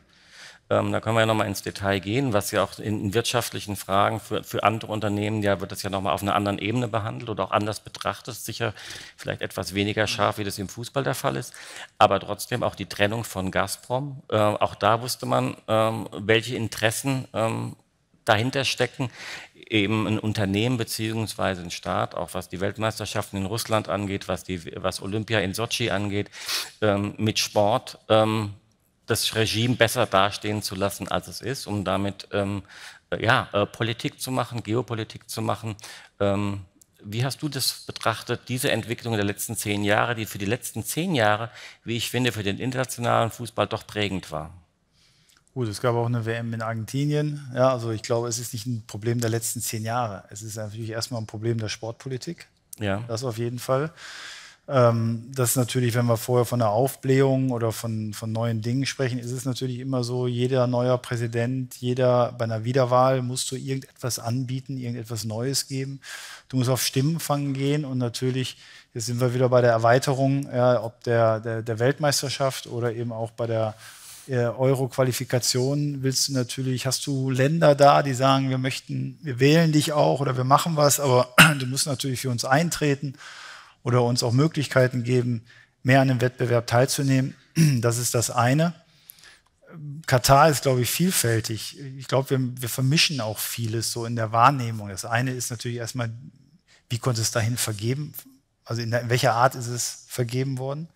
[SPEAKER 2] Ähm, da können wir ja nochmal ins Detail gehen, was ja auch in, wirtschaftlichen Fragen für, für, andere Unternehmen, ja, wird das ja nochmal auf einer anderen Ebene behandelt oder auch anders betrachtet. Sicher vielleicht etwas weniger scharf, wie das im Fußball der Fall ist. Aber trotzdem auch die Trennung von Gazprom. Äh, auch da wusste man, ähm, welche Interessen ähm, dahinter stecken eben ein Unternehmen bzw. ein Staat, auch was die Weltmeisterschaften in Russland angeht, was, die, was Olympia in Sochi angeht, ähm, mit Sport ähm, das Regime besser dastehen zu lassen, als es ist, um damit ähm, ja, äh, Politik zu machen, Geopolitik zu machen. Ähm, wie hast du das betrachtet, diese Entwicklung der letzten zehn Jahre, die für die letzten zehn Jahre, wie ich finde, für den internationalen Fußball doch prägend war?
[SPEAKER 3] Gut, es gab auch eine WM in Argentinien. Ja, also ich glaube, es ist nicht ein Problem der letzten zehn Jahre. Es ist natürlich erstmal ein Problem der Sportpolitik. Ja. Das auf jeden Fall. Ähm, das ist natürlich, wenn wir vorher von der Aufblähung oder von, von neuen Dingen sprechen, ist es natürlich immer so, jeder neuer Präsident, jeder bei einer Wiederwahl musst du irgendetwas anbieten, irgendetwas Neues geben. Du musst auf Stimmenfangen gehen und natürlich, jetzt sind wir wieder bei der Erweiterung, ja, ob der, der, der Weltmeisterschaft oder eben auch bei der äh, Euro-Qualifikation willst du natürlich, hast du Länder da, die sagen, wir möchten, wir wählen dich auch oder wir machen was, aber du musst natürlich für uns eintreten oder uns auch Möglichkeiten geben, mehr an dem Wettbewerb teilzunehmen. Das ist das eine. Katar ist, glaube ich, vielfältig. Ich glaube, wir, wir vermischen auch vieles so in der Wahrnehmung. Das eine ist natürlich erstmal, wie konnte es dahin vergeben? Also in, der, in welcher Art ist es vergeben worden?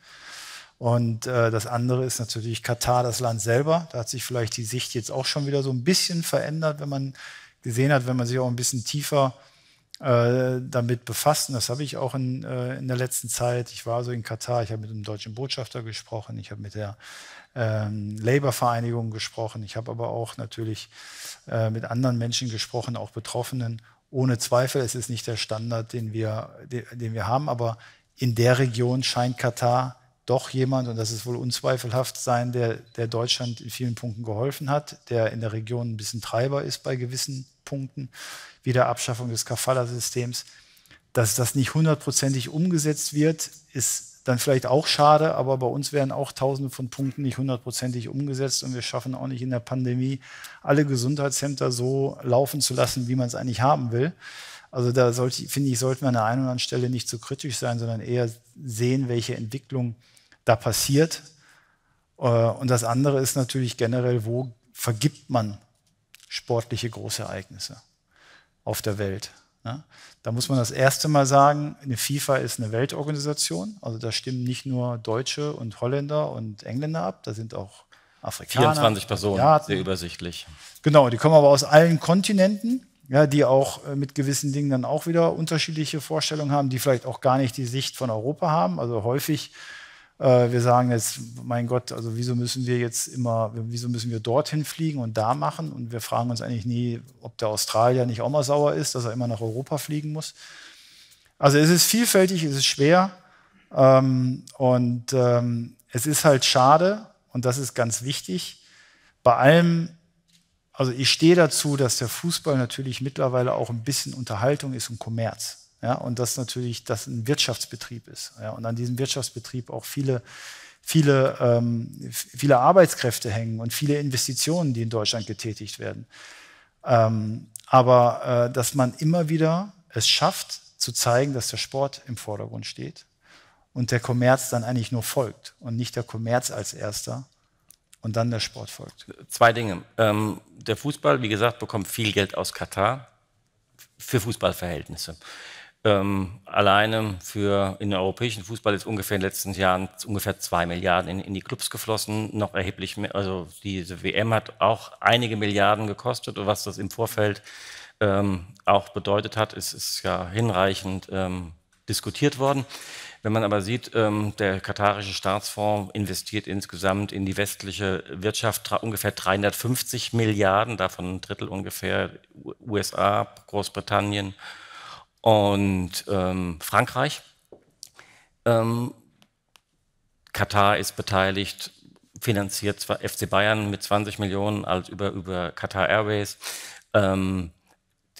[SPEAKER 3] Und äh, das andere ist natürlich Katar, das Land selber. Da hat sich vielleicht die Sicht jetzt auch schon wieder so ein bisschen verändert, wenn man gesehen hat, wenn man sich auch ein bisschen tiefer äh, damit befasst. Und Das habe ich auch in, äh, in der letzten Zeit. Ich war so in Katar, ich habe mit dem deutschen Botschafter gesprochen, ich habe mit der ähm, Labour-Vereinigung gesprochen, ich habe aber auch natürlich äh, mit anderen Menschen gesprochen, auch Betroffenen. Ohne Zweifel, es ist nicht der Standard, den wir, den wir haben, aber in der Region scheint Katar doch jemand, und das ist wohl unzweifelhaft sein, der, der Deutschland in vielen Punkten geholfen hat, der in der Region ein bisschen Treiber ist bei gewissen Punkten, wie der Abschaffung des Kafala-Systems. Dass das nicht hundertprozentig umgesetzt wird, ist dann vielleicht auch schade, aber bei uns werden auch tausende von Punkten nicht hundertprozentig umgesetzt und wir schaffen auch nicht in der Pandemie, alle Gesundheitsämter so laufen zu lassen, wie man es eigentlich haben will. Also da sollte, finde ich, sollten wir an der einen oder anderen Stelle nicht so kritisch sein, sondern eher sehen, welche Entwicklung da passiert. Äh, und das andere ist natürlich generell, wo vergibt man sportliche Großereignisse auf der Welt? Ne? Da muss man das erste Mal sagen, eine FIFA ist eine Weltorganisation. Also da stimmen nicht nur Deutsche und Holländer und Engländer ab, da sind auch Afrikaner. 24 Personen, sehr
[SPEAKER 2] übersichtlich.
[SPEAKER 3] Genau, die kommen aber aus allen Kontinenten, ja, die auch äh, mit gewissen Dingen dann auch wieder unterschiedliche Vorstellungen haben, die vielleicht auch gar nicht die Sicht von Europa haben. Also häufig äh, wir sagen jetzt, mein Gott, also wieso müssen wir jetzt immer, wieso müssen wir dorthin fliegen und da machen? Und wir fragen uns eigentlich nie, ob der Australier nicht auch mal sauer ist, dass er immer nach Europa fliegen muss. Also es ist vielfältig, es ist schwer ähm, und ähm, es ist halt schade und das ist ganz wichtig. Bei allem, also ich stehe dazu, dass der Fußball natürlich mittlerweile auch ein bisschen Unterhaltung ist und Kommerz. Ja, und das natürlich das ein Wirtschaftsbetrieb ist. Ja, und an diesem Wirtschaftsbetrieb auch viele, viele, ähm, viele Arbeitskräfte hängen und viele Investitionen, die in Deutschland getätigt werden. Ähm, aber äh, dass man immer wieder es schafft, zu zeigen, dass der Sport im Vordergrund steht und der Kommerz dann eigentlich nur folgt und nicht der Kommerz als erster und dann der Sport folgt.
[SPEAKER 2] Zwei Dinge. Ähm, der Fußball, wie gesagt, bekommt viel Geld aus Katar für Fußballverhältnisse ähm, alleine für in den europäischen Fußball ist ungefähr in den letzten Jahren ungefähr zwei Milliarden in, in die Clubs geflossen, noch erheblich mehr. Also diese WM hat auch einige Milliarden gekostet und was das im Vorfeld ähm, auch bedeutet hat, ist, ist ja hinreichend ähm, diskutiert worden. Wenn man aber sieht, ähm, der katarische Staatsfonds investiert insgesamt in die westliche Wirtschaft ungefähr 350 Milliarden, davon ein Drittel ungefähr USA, Großbritannien, und ähm, Frankreich. Ähm, Katar ist beteiligt, finanziert zwar FC Bayern mit 20 Millionen als über, über Qatar Airways, ähm,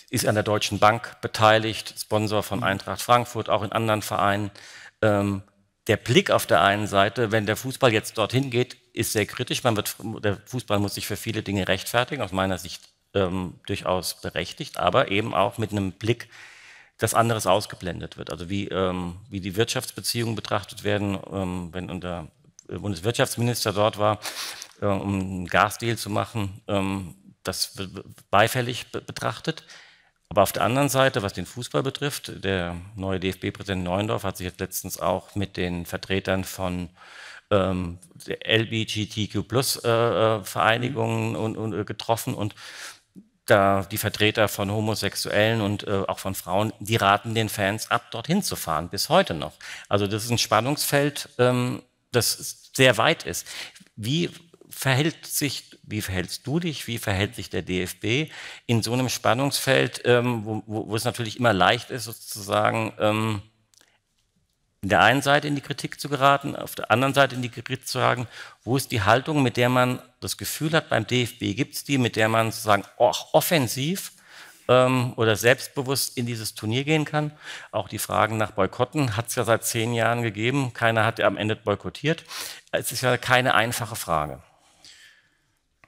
[SPEAKER 2] ist an der Deutschen Bank beteiligt, Sponsor von Eintracht Frankfurt, auch in anderen Vereinen. Ähm, der Blick auf der einen Seite, wenn der Fußball jetzt dorthin geht, ist sehr kritisch. Man wird, der Fußball muss sich für viele Dinge rechtfertigen, aus meiner Sicht ähm, durchaus berechtigt, aber eben auch mit einem Blick dass anderes ausgeblendet wird. Also wie, ähm, wie die Wirtschaftsbeziehungen betrachtet werden, ähm, wenn unser äh, Bundeswirtschaftsminister dort war, äh, um einen Gasdeal zu machen, ähm, das wird beifällig betrachtet. Aber auf der anderen Seite, was den Fußball betrifft, der neue DFB-Präsident Neuendorf hat sich jetzt letztens auch mit den Vertretern von ähm, LBGTQ-Plus-Vereinigungen äh, äh und, und, äh, getroffen und da die Vertreter von Homosexuellen und äh, auch von Frauen, die raten den Fans ab, dorthin zu fahren, bis heute noch. Also das ist ein Spannungsfeld, ähm, das sehr weit ist. Wie verhält sich, wie verhältst du dich, wie verhält sich der DFB in so einem Spannungsfeld, ähm, wo, wo, wo, es natürlich immer leicht ist, sozusagen ähm, in der einen Seite in die Kritik zu geraten, auf der anderen Seite in die Kritik zu sagen, wo ist die Haltung, mit der man das Gefühl hat, beim DFB gibt es die, mit der man sozusagen auch offensiv ähm, oder selbstbewusst in dieses Turnier gehen kann. Auch die Fragen nach Boykotten hat es ja seit zehn Jahren gegeben. Keiner hat ja am Ende boykottiert. Es ist ja keine einfache Frage.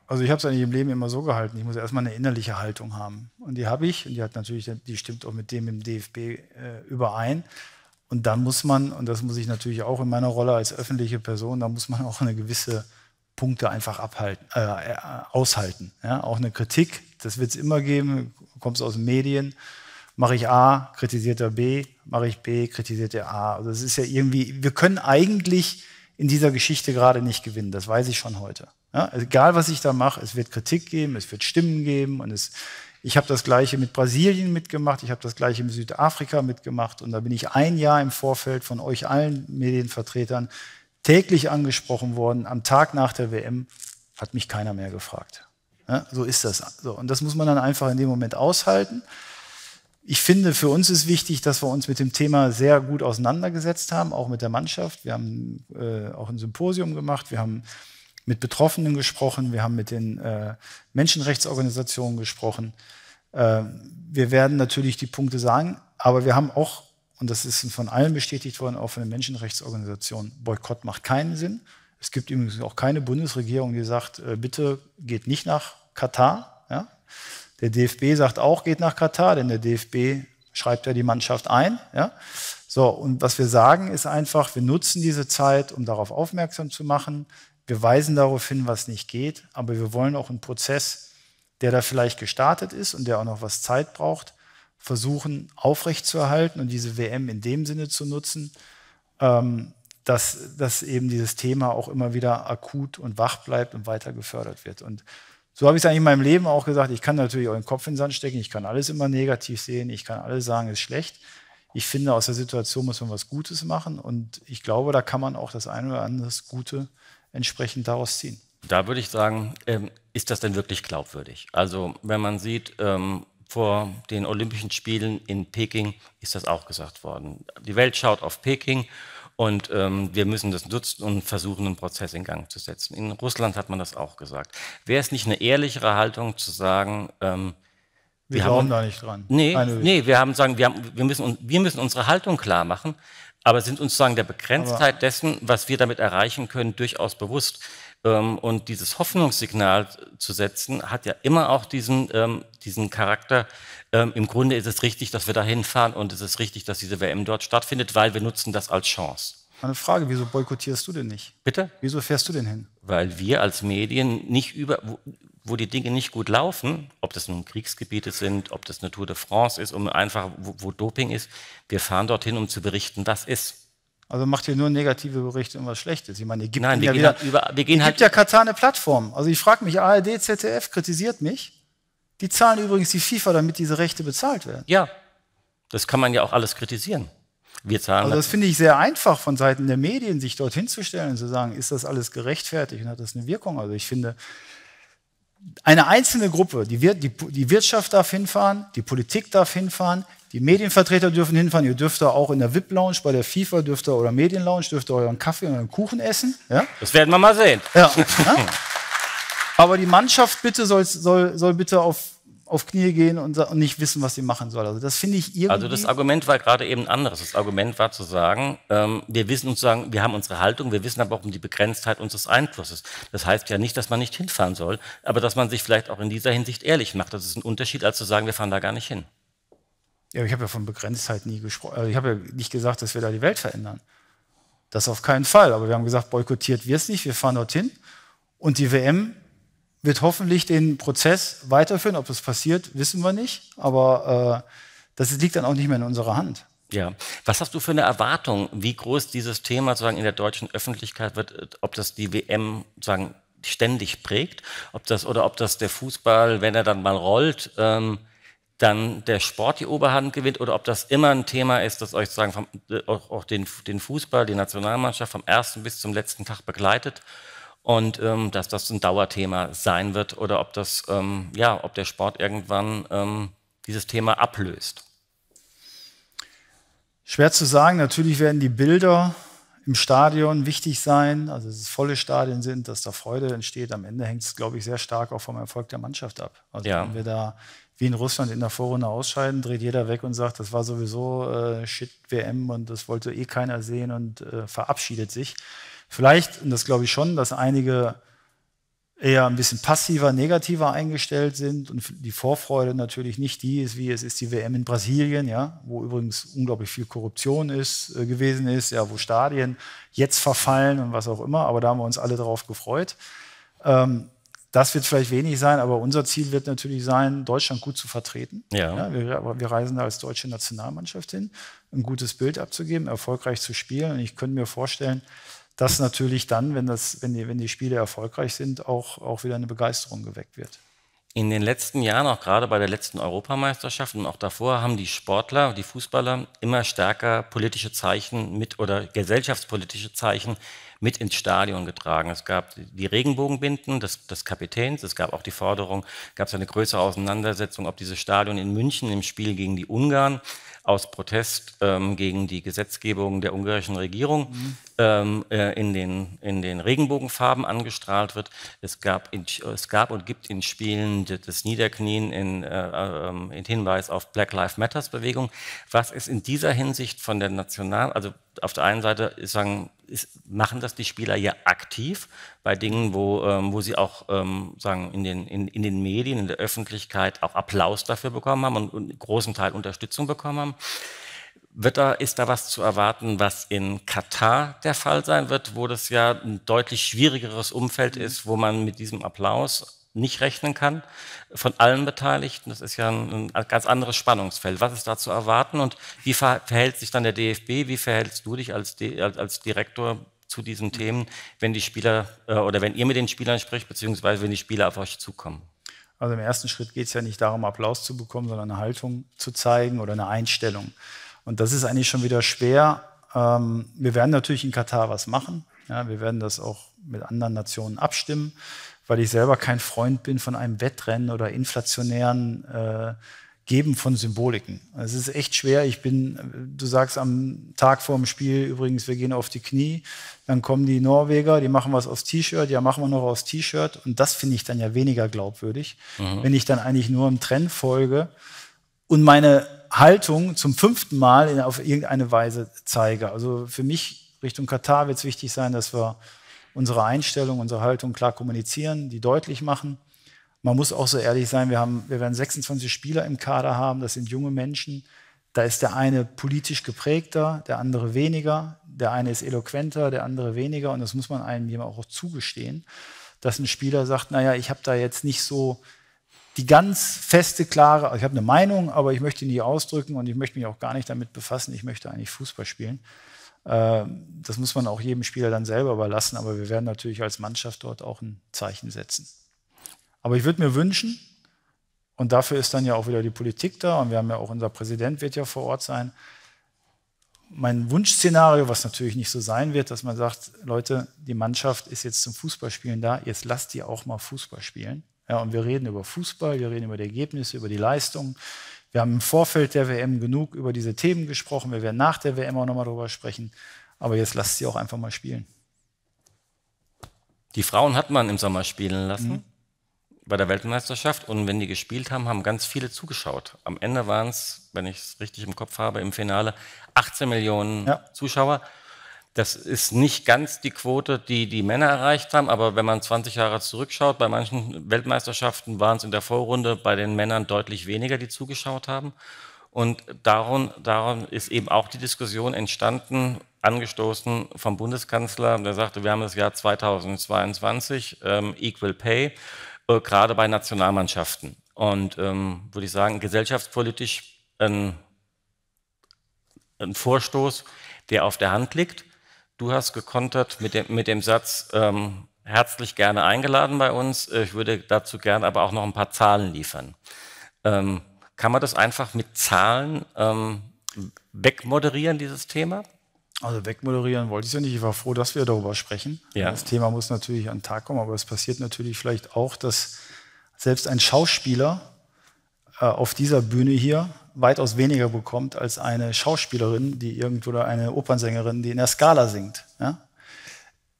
[SPEAKER 3] Also ich habe es eigentlich im Leben immer so gehalten, ich muss erstmal eine innerliche Haltung haben. Und die habe ich, und die hat natürlich, die stimmt auch mit dem im DFB äh, überein. Und dann muss man, und das muss ich natürlich auch in meiner Rolle als öffentliche Person, da muss man auch eine gewisse Punkte einfach abhalten, äh, äh aushalten. Ja? Auch eine Kritik, das wird es immer geben, kommst aus den Medien, mache ich A, kritisiert er B, mache ich B, kritisiert er A. Also das ist ja irgendwie, wir können eigentlich in dieser Geschichte gerade nicht gewinnen, das weiß ich schon heute. Ja? egal, was ich da mache, es wird Kritik geben, es wird Stimmen geben und es ich habe das gleiche mit Brasilien mitgemacht, ich habe das gleiche mit Südafrika mitgemacht und da bin ich ein Jahr im Vorfeld von euch allen Medienvertretern täglich angesprochen worden. Am Tag nach der WM hat mich keiner mehr gefragt. Ja, so ist das. So, und das muss man dann einfach in dem Moment aushalten. Ich finde, für uns ist wichtig, dass wir uns mit dem Thema sehr gut auseinandergesetzt haben, auch mit der Mannschaft. Wir haben äh, auch ein Symposium gemacht, wir haben mit Betroffenen gesprochen, wir haben mit den äh, Menschenrechtsorganisationen gesprochen. Äh, wir werden natürlich die Punkte sagen, aber wir haben auch, und das ist von allen bestätigt worden, auch von den Menschenrechtsorganisationen, Boykott macht keinen Sinn. Es gibt übrigens auch keine Bundesregierung, die sagt, äh, bitte geht nicht nach Katar. Ja? Der DFB sagt auch, geht nach Katar, denn der DFB schreibt ja die Mannschaft ein. Ja? So, und was wir sagen ist einfach, wir nutzen diese Zeit, um darauf aufmerksam zu machen. Wir weisen darauf hin, was nicht geht, aber wir wollen auch einen Prozess, der da vielleicht gestartet ist und der auch noch was Zeit braucht, versuchen aufrechtzuerhalten und diese WM in dem Sinne zu nutzen, ähm, dass, dass eben dieses Thema auch immer wieder akut und wach bleibt und weiter gefördert wird. Und so habe ich es eigentlich in meinem Leben auch gesagt, ich kann natürlich euren Kopf in den Sand stecken, ich kann alles immer negativ sehen, ich kann alles sagen, ist schlecht. Ich finde, aus der Situation muss man was Gutes machen und ich glaube, da kann man auch das eine oder andere Gute entsprechend daraus ziehen.
[SPEAKER 2] Da würde ich sagen, ähm, ist das denn wirklich glaubwürdig? Also wenn man sieht, ähm, vor den Olympischen Spielen in Peking ist das auch gesagt worden. Die Welt schaut auf Peking und ähm, wir müssen das nutzen und versuchen, einen Prozess in Gang zu setzen. In Russland hat man das auch gesagt. Wäre es nicht eine ehrlichere Haltung zu sagen, wir, wir glauben haben, da nicht dran. Nee, nee wir haben sagen, wir, haben, wir, müssen, wir müssen unsere Haltung klar machen aber sind uns sozusagen der Begrenztheit aber dessen, was wir damit erreichen können, durchaus bewusst. Ähm, und dieses Hoffnungssignal zu setzen, hat ja immer auch diesen, ähm, diesen Charakter, ähm, im Grunde ist es richtig, dass wir da hinfahren und es ist richtig, dass diese WM dort stattfindet, weil wir nutzen das als Chance.
[SPEAKER 3] Eine Frage, wieso boykottierst du denn nicht? Bitte? Wieso fährst du denn hin?
[SPEAKER 2] Weil wir als Medien nicht über, wo die Dinge nicht gut laufen, ob das nun Kriegsgebiete sind, ob das eine Tour de France ist, um einfach, wo, wo Doping ist, wir fahren dorthin, um zu berichten, was ist.
[SPEAKER 3] Also macht ihr nur negative Berichte und was Schlechtes. Ich meine, ihr gibt Nein, wir ja gehen wieder, halt über, wir gehen halt gibt ja Katar eine Plattform. Also ich frage mich, ARD, ZDF kritisiert mich. Die zahlen übrigens die FIFA, damit diese Rechte bezahlt werden. Ja,
[SPEAKER 2] das kann man ja auch alles kritisieren. Wir zahlen. Also das halt-
[SPEAKER 3] finde ich sehr einfach von Seiten der Medien, sich dorthin zu stellen und zu sagen, ist das alles gerechtfertigt und hat das eine Wirkung? Also ich finde, eine einzelne Gruppe, die, wir, die, die, Wirtschaft darf hinfahren, die Politik darf hinfahren, die Medienvertreter dürfen hinfahren, ihr dürft da auch in der VIP-Lounge, bei der FIFA dürft ihr oder Medien-Lounge, dürft ihr euren Kaffee und euren Kuchen essen. Ja? Das
[SPEAKER 2] werden wir mal sehen. Ja, ja?
[SPEAKER 3] Aber die Mannschaft bitte soll, soll, soll bitte auf auf Knie gehen und, und nicht wissen, was sie machen soll. Also das finde ich irgendwie. Also das
[SPEAKER 2] Argument war gerade eben anderes. Das Argument war zu sagen, ähm, wir wissen uns sagen, wir haben unsere Haltung, wir wissen aber auch um die Begrenztheit unseres Einflusses. Das heißt ja nicht, dass man nicht hinfahren soll, aber dass man sich vielleicht auch in dieser Hinsicht ehrlich macht. Das ist ein Unterschied, als zu sagen, wir fahren da gar nicht hin.
[SPEAKER 3] Ja, ich habe ja von Begrenztheit nie gesprochen. Also ich habe ja nicht gesagt, dass wir da die Welt verändern. Das auf keinen Fall. Aber wir haben gesagt, boykottiert wir es nicht, wir fahren dorthin. Und die WM wird hoffentlich den Prozess weiterführen. Ob das passiert, wissen wir nicht. Aber äh, das liegt dann auch nicht mehr in unserer Hand.
[SPEAKER 2] Ja, was hast du für eine Erwartung, wie groß dieses Thema sozusagen in der deutschen Öffentlichkeit wird, äh, ob das die WM sozusagen ständig prägt, ob das oder ob das der Fußball, wenn er dann mal rollt, ähm, dann der Sport die Oberhand gewinnt oder ob das immer ein Thema ist, das euch sozusagen vom, äh, auch, auch den, den Fußball, die Nationalmannschaft vom ersten bis zum letzten Tag begleitet und ähm, dass das ein Dauerthema sein wird oder ob das ähm, ja, ob der Sport irgendwann ähm, dieses Thema ablöst.
[SPEAKER 3] Schwer zu sagen. Natürlich werden die Bilder im Stadion wichtig sein, also dass es volle Stadien sind, dass da Freude entsteht. Am Ende hängt es, glaube ich, sehr stark auch vom Erfolg der Mannschaft ab. Also ja. wenn wir da wie in Russland in der Vorrunde ausscheiden, dreht jeder weg und sagt, das war sowieso äh, Shit-WM und das wollte eh keiner sehen und äh, verabschiedet sich. Vielleicht, und das glaube ich schon, dass einige eher ein bisschen passiver, negativer eingestellt sind und die Vorfreude natürlich nicht die ist, wie es ist die WM in Brasilien, ja, wo übrigens unglaublich viel Korruption ist, äh, gewesen ist, ja, wo Stadien jetzt verfallen und was auch immer, aber da haben wir uns alle darauf gefreut. Ähm, das wird vielleicht wenig sein, aber unser Ziel wird natürlich sein, Deutschland gut zu vertreten. Ja. ja wir, wir, reisen da als deutsche Nationalmannschaft hin, ein gutes Bild abzugeben, erfolgreich zu spielen. Und ich könnte mir vorstellen, dass natürlich dann, wenn, das, wenn, die, wenn die Spiele erfolgreich sind, auch, auch wieder eine Begeisterung geweckt wird.
[SPEAKER 2] In den letzten Jahren, auch gerade bei der letzten Europameisterschaft und auch davor, haben die Sportler, die Fußballer immer stärker politische Zeichen mit oder gesellschaftspolitische Zeichen mit ins Stadion getragen. Es gab die Regenbogenbinden des, des Kapitäns, es gab auch die Forderung, gab es eine größere Auseinandersetzung, ob dieses Stadion in München im Spiel gegen die Ungarn aus Protest ähm, gegen die Gesetzgebung der ungarischen Regierung mhm. ähm, äh, in, den, in den Regenbogenfarben angestrahlt wird. Es gab, in, es gab und gibt in Spielen das Niederknien in, äh, ähm, in Hinweis auf Black Lives Matters Bewegung. Was ist in dieser Hinsicht von der National, also auf der einen Seite ist, sagen, ist, machen das die Spieler ja aktiv bei Dingen, wo, ähm, wo sie auch ähm, sagen, in, den, in, in den Medien, in der Öffentlichkeit auch Applaus dafür bekommen haben und, und großen Teil Unterstützung bekommen haben. Wird da, ist da was zu erwarten, was in Katar der Fall sein wird, wo das ja ein deutlich schwierigeres Umfeld mhm. ist, wo man mit diesem Applaus nicht rechnen kann, von allen Beteiligten. Das ist ja ein, ein, ganz anderes Spannungsfeld. Was ist da zu erwarten und wie verhält sich dann der DFB? Wie verhältst du dich als, D als Direktor zu diesen Themen, wenn die Spieler äh, oder wenn ihr mit den Spielern spricht, beziehungsweise wenn die Spieler auf euch zukommen?
[SPEAKER 3] Also im ersten Schritt geht es ja nicht darum, Applaus zu bekommen, sondern eine Haltung zu zeigen oder eine Einstellung. Und das ist eigentlich schon wieder schwer. Ähm, wir werden natürlich in Katar was machen. Ja, wir werden das auch mit anderen Nationen abstimmen weil ich selber kein Freund bin von einem Wettrennen oder inflationären äh, Geben von Symboliken. es ist echt schwer. Ich bin, du sagst am Tag vor dem Spiel übrigens, wir gehen auf die Knie. Dann kommen die Norweger, die machen was aus T-Shirt, ja, machen wir noch aus T-Shirt. Und das finde ich dann ja weniger glaubwürdig, mhm. wenn ich dann eigentlich nur im Trend folge und meine Haltung zum fünften Mal in, auf irgendeine Weise zeige. Also für mich Richtung Katar wird es wichtig sein, dass wir unsere Einstellung, unsere Haltung klar kommunizieren, die deutlich machen. Man muss auch so ehrlich sein, wir, haben, wir werden 26 Spieler im Kader haben, das sind junge Menschen. Da ist der eine politisch geprägter, der andere weniger, der eine ist eloquenter, der andere weniger. Und das muss man einem jemand auch zugestehen, dass ein Spieler sagt, naja, ich habe da jetzt nicht so die ganz feste, klare, ich habe eine Meinung, aber ich möchte die nie ausdrücken und ich möchte mich auch gar nicht damit befassen, ich möchte eigentlich Fußball spielen. Ähm, das muss man auch jedem Spieler dann selber überlassen, aber wir werden natürlich als Mannschaft dort auch ein Zeichen setzen. Aber ich würde mir wünschen, und dafür ist dann ja auch wieder die Politik da und wir haben ja auch unser Präsident wird ja vor Ort sein. Mein Wunschszenario, was natürlich nicht so sein wird, dass man sagt, Leute, die Mannschaft ist jetzt zum Fußballspielen da, jetzt lasst die auch mal Fußball spielen. Ja, und wir reden über Fußball, wir reden über die Ergebnisse, über die Leistungen. Wir haben im Vorfeld der WM genug über diese Themen gesprochen. Wir werden nach der WM auch nochmal darüber sprechen. Aber jetzt lasst sie auch einfach mal spielen.
[SPEAKER 2] Die Frauen hat man im Sommer spielen lassen mhm. bei der Weltmeisterschaft. Und wenn die gespielt haben, haben ganz viele zugeschaut. Am Ende waren es, wenn ich es richtig im Kopf habe, im Finale 18 Millionen ja. Zuschauer. Das ist nicht ganz die Quote, die die Männer erreicht haben, aber wenn man 20 Jahre zurückschaut, bei manchen Weltmeisterschaften waren es in der Vorrunde bei den Männern deutlich weniger, die zugeschaut haben. Und darum, darum ist eben auch die Diskussion entstanden, angestoßen vom Bundeskanzler, der sagte, wir haben das Jahr 2022, ähm, Equal Pay, äh, gerade bei Nationalmannschaften. Und ähm, würde ich sagen, gesellschaftspolitisch ein, ein Vorstoß, der auf der Hand liegt Du hast gekontert mit dem, mit dem Satz, ähm, herzlich gerne eingeladen bei uns. Äh, ich würde dazu gerne aber auch noch ein paar Zahlen liefern. Ähm, kann man das einfach mit Zahlen ähm, wegmoderieren,
[SPEAKER 3] dieses Thema? Also wegmoderieren wollte ich ja nicht. Ich war froh, dass wir darüber sprechen. Ja. Das Thema muss natürlich an den Tag kommen, aber es passiert natürlich vielleicht auch, dass selbst ein Schauspieler äh, auf dieser Bühne hier weitaus weniger bekommt als eine Schauspielerin, die irgendwo oder eine Opernsängerin, die in der Skala singt. Ja?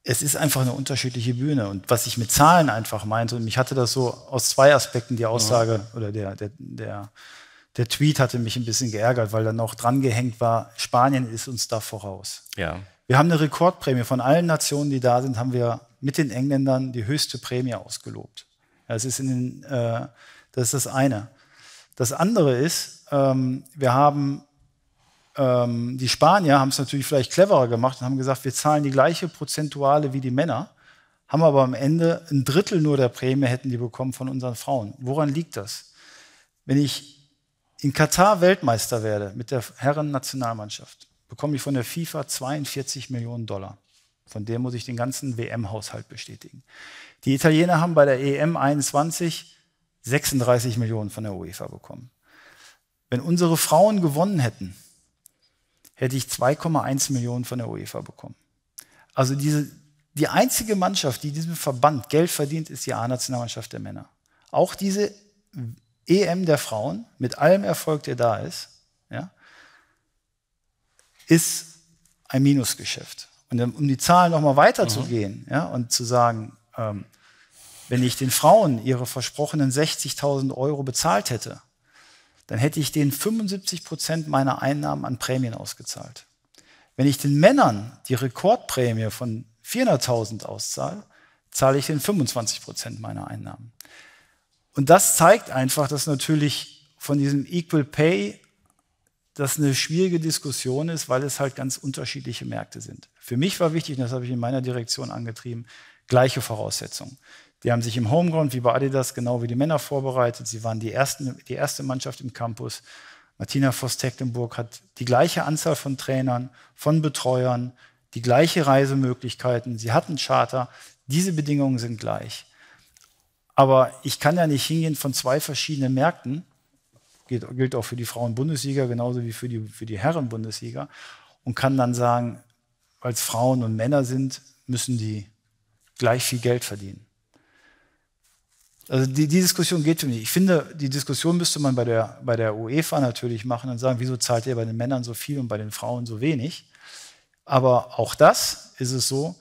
[SPEAKER 3] Es ist einfach eine unterschiedliche Bühne. Und was ich mit Zahlen einfach meinte, und mich hatte das so aus zwei Aspekten die Aussage ja. Mhm. oder der, der, der, der Tweet hatte mich ein bisschen geärgert, weil dann noch drangehängt war, Spanien ist uns da voraus. Ja. Wir haben eine Rekordprämie. Von allen Nationen, die da sind, haben wir mit den Engländern die höchste Prämie ausgelobt. Das ist, in den, äh, das, ist das eine. Das andere ist, ähm, wir haben ähm, die Spanier haben es natürlich vielleicht cleverer gemacht und haben gesagt, wir zahlen die gleiche Prozentuale wie die Männer, haben aber am Ende ein Drittel nur der Prämie hätten die bekommen von unseren Frauen. Woran liegt das? Wenn ich in Katar Weltmeister werde mit der Herren-Nationalmannschaft, bekomme ich von der FIFA 42 Millionen Dollar. Von der muss ich den ganzen WM-Haushalt bestätigen. Die Italiener haben bei der EM 21 36 Millionen von der UEFA bekommen. Wenn unsere Frauen gewonnen hätten, hätte ich 2,1 Millionen von der UEFA bekommen. Also diese, die einzige Mannschaft, die diesem Verband Geld verdient, ist die A-Nationalmannschaft der Männer. Auch diese EM der Frauen, mit allem Erfolg, der da ist, ja, ist ein Minusgeschäft. Und um die Zahlen nochmal weiterzugehen mhm. ja, und zu sagen, ähm, wenn ich den Frauen ihre versprochenen 60.000 Euro bezahlt hätte, dann hätte ich denen 75 Prozent meiner Einnahmen an Prämien ausgezahlt. Wenn ich den Männern die Rekordprämie von 400.000 auszahle, zahle ich den 25 Prozent meiner Einnahmen. Und das zeigt einfach, dass natürlich von diesem Equal Pay das eine schwierige Diskussion ist, weil es halt ganz unterschiedliche Märkte sind. Für mich war wichtig, und das habe ich in meiner Direktion angetrieben, gleiche Voraussetzungen. Die haben sich im Homeground wie bei Adidas genau wie die Männer vorbereitet. Sie waren die, ersten, die erste Mannschaft im Campus. Martina Voss-Tecklenburg hat die gleiche Anzahl von Trainern, von Betreuern, die gleiche Reisemöglichkeiten. Sie hatten Charter. Diese Bedingungen sind gleich. Aber ich kann ja nicht hingehen von zwei verschiedenen Märkten, gilt, gilt auch für die Frauen-Bundesliga genauso wie für die, für die Herren-Bundesliga, und kann dann sagen, als Frauen und Männer sind, müssen die gleich viel Geld verdienen. Also die, die Diskussion geht für mich. Ich finde, die Diskussion müsste man bei der, bei der UEFA natürlich machen und sagen, wieso zahlt ihr bei den Männern so viel und bei den Frauen so wenig? Aber auch das ist es so,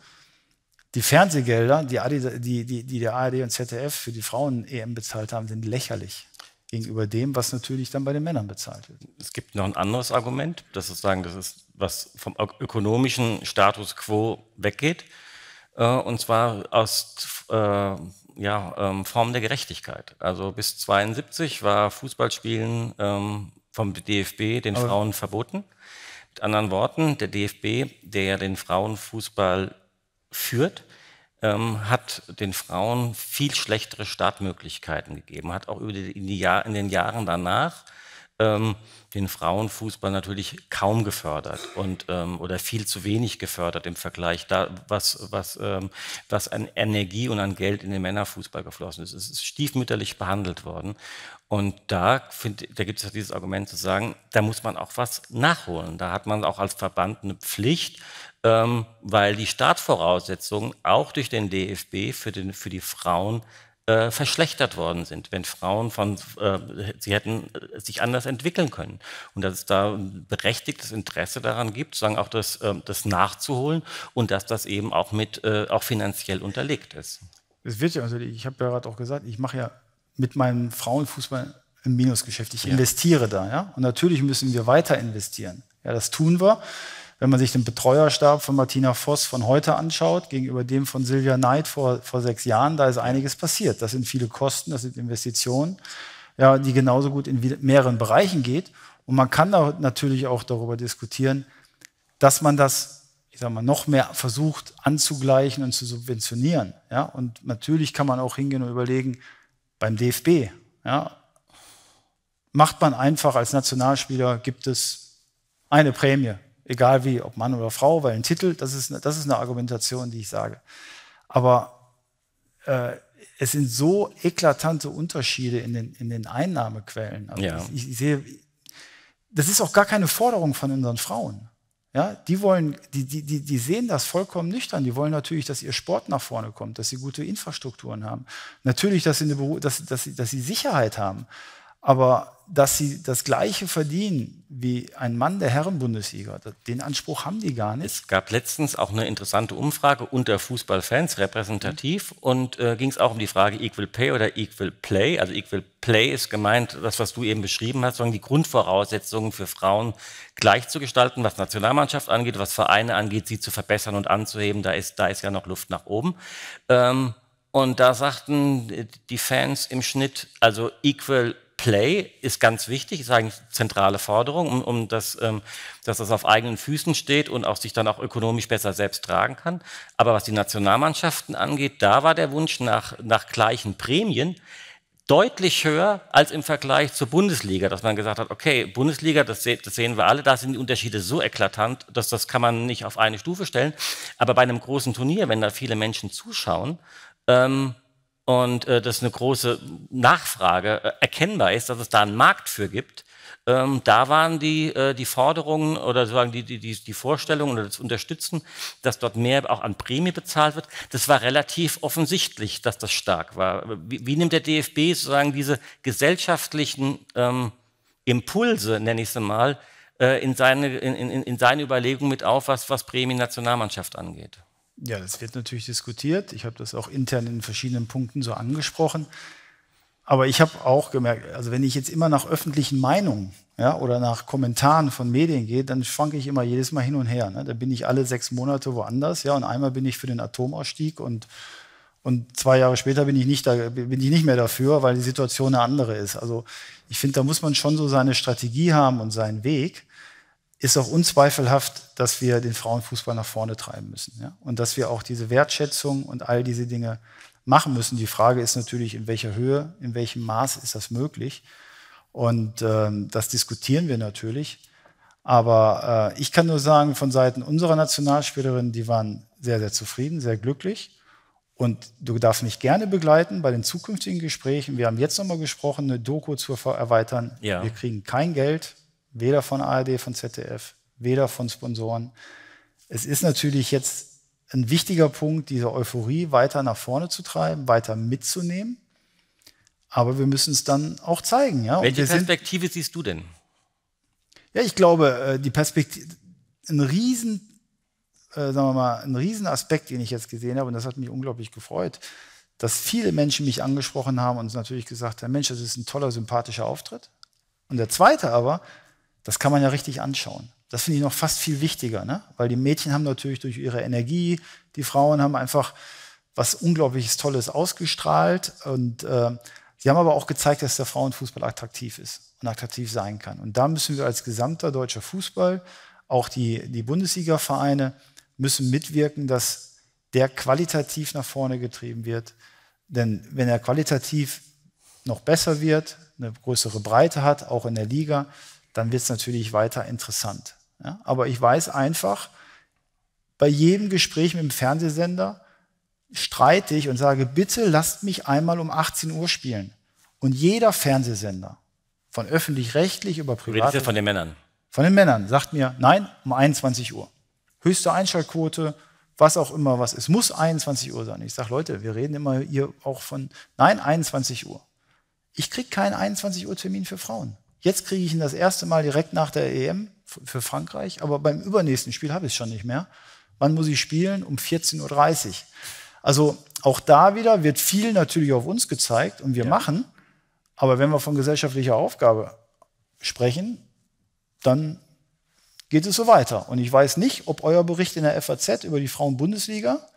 [SPEAKER 3] die Fernsehgelder, die, AD, die, die, die der ARD und ZDF für die Frauen-EM bezahlt haben, sind lächerlich gegenüber dem, was natürlich dann bei den Männern bezahlt wird.
[SPEAKER 2] Es gibt noch ein anderes Argument, das ist sagen, das ist, was vom ökonomischen Status quo weggeht. Äh, und zwar aus äh, ja, ähm, Form der Gerechtigkeit. Also bis 72 war Fußballspielen ähm, vom DFB den Aber Frauen verboten. Mit anderen Worten, der DFB, der ja den Frauenfußball führt, ähm, hat den Frauen viel schlechtere Startmöglichkeiten gegeben, hat auch über die, in, die Jahr, in den Jahren danach ähm, den Frauenfußball natürlich kaum gefördert und ähm, oder viel zu wenig gefördert im Vergleich da, was, was, ähm, was an Energie und an Geld in den Männerfußball geflossen ist. Es ist stiefmütterlich behandelt worden. Und da, find, da gibt es ja dieses Argument zu sagen, da muss man auch was nachholen. Da hat man auch als Verband eine Pflicht, ähm, weil die Startvoraussetzungen auch durch den DFB für, den, für die Frauen äh, verschlechtert worden sind, wenn Frauen von, äh, sie hätten äh, sich anders entwickeln können. Und dass es da ein berechtigtes Interesse daran gibt, sagen auch das, äh, das nachzuholen und dass das eben auch mit, äh, auch finanziell unterlegt
[SPEAKER 3] ist. Es wird ja, also ich habe ja gerade auch gesagt, ich mache ja mit meinem Frauenfußball ein Minusgeschäft. Ich ja. investiere da, ja. Und natürlich müssen wir weiter investieren. Ja, das tun wir. Wenn man sich den Betreuerstab von Martina Voss von heute anschaut, gegenüber dem von Silvia Knight vor, vor sechs Jahren, da ist einiges passiert. Das sind viele Kosten, das sind Investitionen, ja, die genauso gut in mehreren Bereichen geht. Und man kann da natürlich auch darüber diskutieren, dass man das ich sag mal, noch mehr versucht anzugleichen und zu subventionieren. Ja? Und natürlich kann man auch hingehen und überlegen, beim DFB, ja, macht man einfach als Nationalspieler, gibt es eine Prämie Egal wie, ob Mann oder Frau, weil ein Titel, das ist, das ist eine Argumentation, die ich sage. Aber äh, es sind so eklatante Unterschiede in den, in den Einnahmequellen. Also ja. ich, ich sehe, das ist auch gar keine Forderung von unseren Frauen. Ja, die wollen, die, die, die, die sehen das vollkommen nüchtern. Die wollen natürlich, dass ihr Sport nach vorne kommt, dass sie gute Infrastrukturen haben. Natürlich, dass sie, eine, dass, dass, sie, dass sie Sicherheit haben. Aber dass sie das Gleiche verdienen wie ein Mann der Herrenbundesliga. Den Anspruch haben die gar nicht. Es
[SPEAKER 2] gab letztens auch eine interessante Umfrage unter Fußballfans, repräsentativ, mhm. und äh, ging es auch um die Frage Equal Pay oder Equal Play. Also Equal Play ist gemeint, das, was du eben beschrieben hast, sondern die Grundvoraussetzungen für Frauen gleich zu gestalten, was Nationalmannschaft angeht, was Vereine angeht, sie zu verbessern und anzuheben. Da ist, da ist ja noch Luft nach oben. Ähm, und da sagten äh, die Fans im Schnitt, also Equal Play ist ganz wichtig, ist eigentlich zentrale Forderung, um, um das, ähm, dass das auf eigenen Füßen steht und auch sich dann auch ökonomisch besser selbst tragen kann. Aber was die Nationalmannschaften angeht, da war der Wunsch nach, nach gleichen Prämien deutlich höher als im Vergleich zur Bundesliga, dass man gesagt hat, okay, Bundesliga, das, se das sehen wir alle, da sind die Unterschiede so eklatant, dass das kann man nicht auf eine Stufe stellen. Aber bei einem großen Turnier, wenn da viele Menschen zuschauen, ähm, und äh, dass eine große Nachfrage äh, erkennbar ist, dass es da einen Markt für gibt. Ähm, da waren die, äh, die Forderungen oder sozusagen die, die, die die Vorstellungen oder das Unterstützen, dass dort mehr auch an Prämie bezahlt wird. Das war relativ offensichtlich, dass das stark war. Wie, wie nimmt der DFB sozusagen diese gesellschaftlichen ähm, Impulse, nenne ich sie mal, äh, in, seine, in, in, in seine Überlegungen mit auf, was, was Prämien-Nationalmannschaft angeht?
[SPEAKER 3] Ja, das wird natürlich diskutiert. Ich habe das auch intern in verschiedenen Punkten so angesprochen. Aber ich habe auch gemerkt, also wenn ich jetzt immer nach öffentlichen Meinungen ja, oder nach Kommentaren von Medien gehe, dann schwanke ich immer jedes Mal hin und her. Ne? Da bin ich alle sechs Monate woanders, ja, und einmal bin ich für den Atomausstieg und, und zwei Jahre später bin ich, nicht da, bin ich nicht mehr dafür, weil die Situation eine andere ist. Also ich finde, da muss man schon so seine Strategie haben und seinen Weg ist auch unzweifelhaft, dass wir den Frauenfußball nach vorne treiben müssen. Ja? Und dass wir auch diese Wertschätzung und all diese Dinge machen müssen. Die Frage ist natürlich, in welcher Höhe, in welchem Maß ist das möglich? Und ähm, das diskutieren wir natürlich. Aber äh, ich kann nur sagen, von Seiten unserer Nationalspielerinnen, die waren sehr, sehr zufrieden, sehr glücklich. Und du darfst mich gerne begleiten bei den zukünftigen Gesprächen. Wir haben jetzt nochmal gesprochen, eine Doku zu erweitern. Ja. Wir kriegen kein Geld, Weder von ARD, von ZDF, weder von Sponsoren. Es ist natürlich jetzt ein wichtiger Punkt, diese Euphorie weiter nach vorne zu treiben, weiter mitzunehmen. Aber wir müssen es dann auch zeigen. Ja? Welche Perspektive sind, siehst du denn? Ja, ich glaube, äh, die Perspektive, ein riesen, äh, sagen wir mal, ein riesen Aspekt, den ich jetzt gesehen habe, und das hat mich unglaublich gefreut, dass viele Menschen mich angesprochen haben und natürlich gesagt haben, Mensch, das ist ein toller, sympathischer Auftritt. Und der zweite aber, das kann man ja richtig anschauen. Das finde ich noch fast viel wichtiger, ne? weil die Mädchen haben natürlich durch ihre Energie, die Frauen haben einfach was Unglaubliches Tolles ausgestrahlt und äh, sie haben aber auch gezeigt, dass der Frauenfußball attraktiv ist und attraktiv sein kann. Und da müssen wir als gesamter deutscher Fußball, auch die, die Bundesliga-Vereine, müssen mitwirken, dass der qualitativ nach vorne getrieben wird. Denn wenn er qualitativ noch besser wird, eine größere Breite hat, auch in der Liga, dann wird es natürlich weiter interessant. Ja? Aber ich weiß einfach, bei jedem Gespräch mit dem Fernsehsender streite ich und sage, bitte lasst mich einmal um 18 Uhr spielen. Und jeder Fernsehsender, von öffentlich-rechtlich über privat. von den Männern? Von den Männern, sagt mir, nein, um 21 Uhr. Höchste Einschaltquote, was auch immer was ist. Muss 21 Uhr sein. Ich sage, Leute, wir reden immer hier auch von, nein, 21 Uhr. Ich kriege keinen 21 Uhr Termin für Frauen. Jetzt kriege ich ihn das erste Mal direkt nach der EM für Frankreich, aber beim übernächsten Spiel habe ich es schon nicht mehr. Wann muss ich spielen? Um 14.30 Uhr. Also auch da wieder wird viel natürlich auf uns gezeigt und wir ja. machen. Aber wenn wir von gesellschaftlicher Aufgabe sprechen, dann geht es so weiter. Und ich weiß nicht, ob euer Bericht in der FAZ über die Frauenbundesliga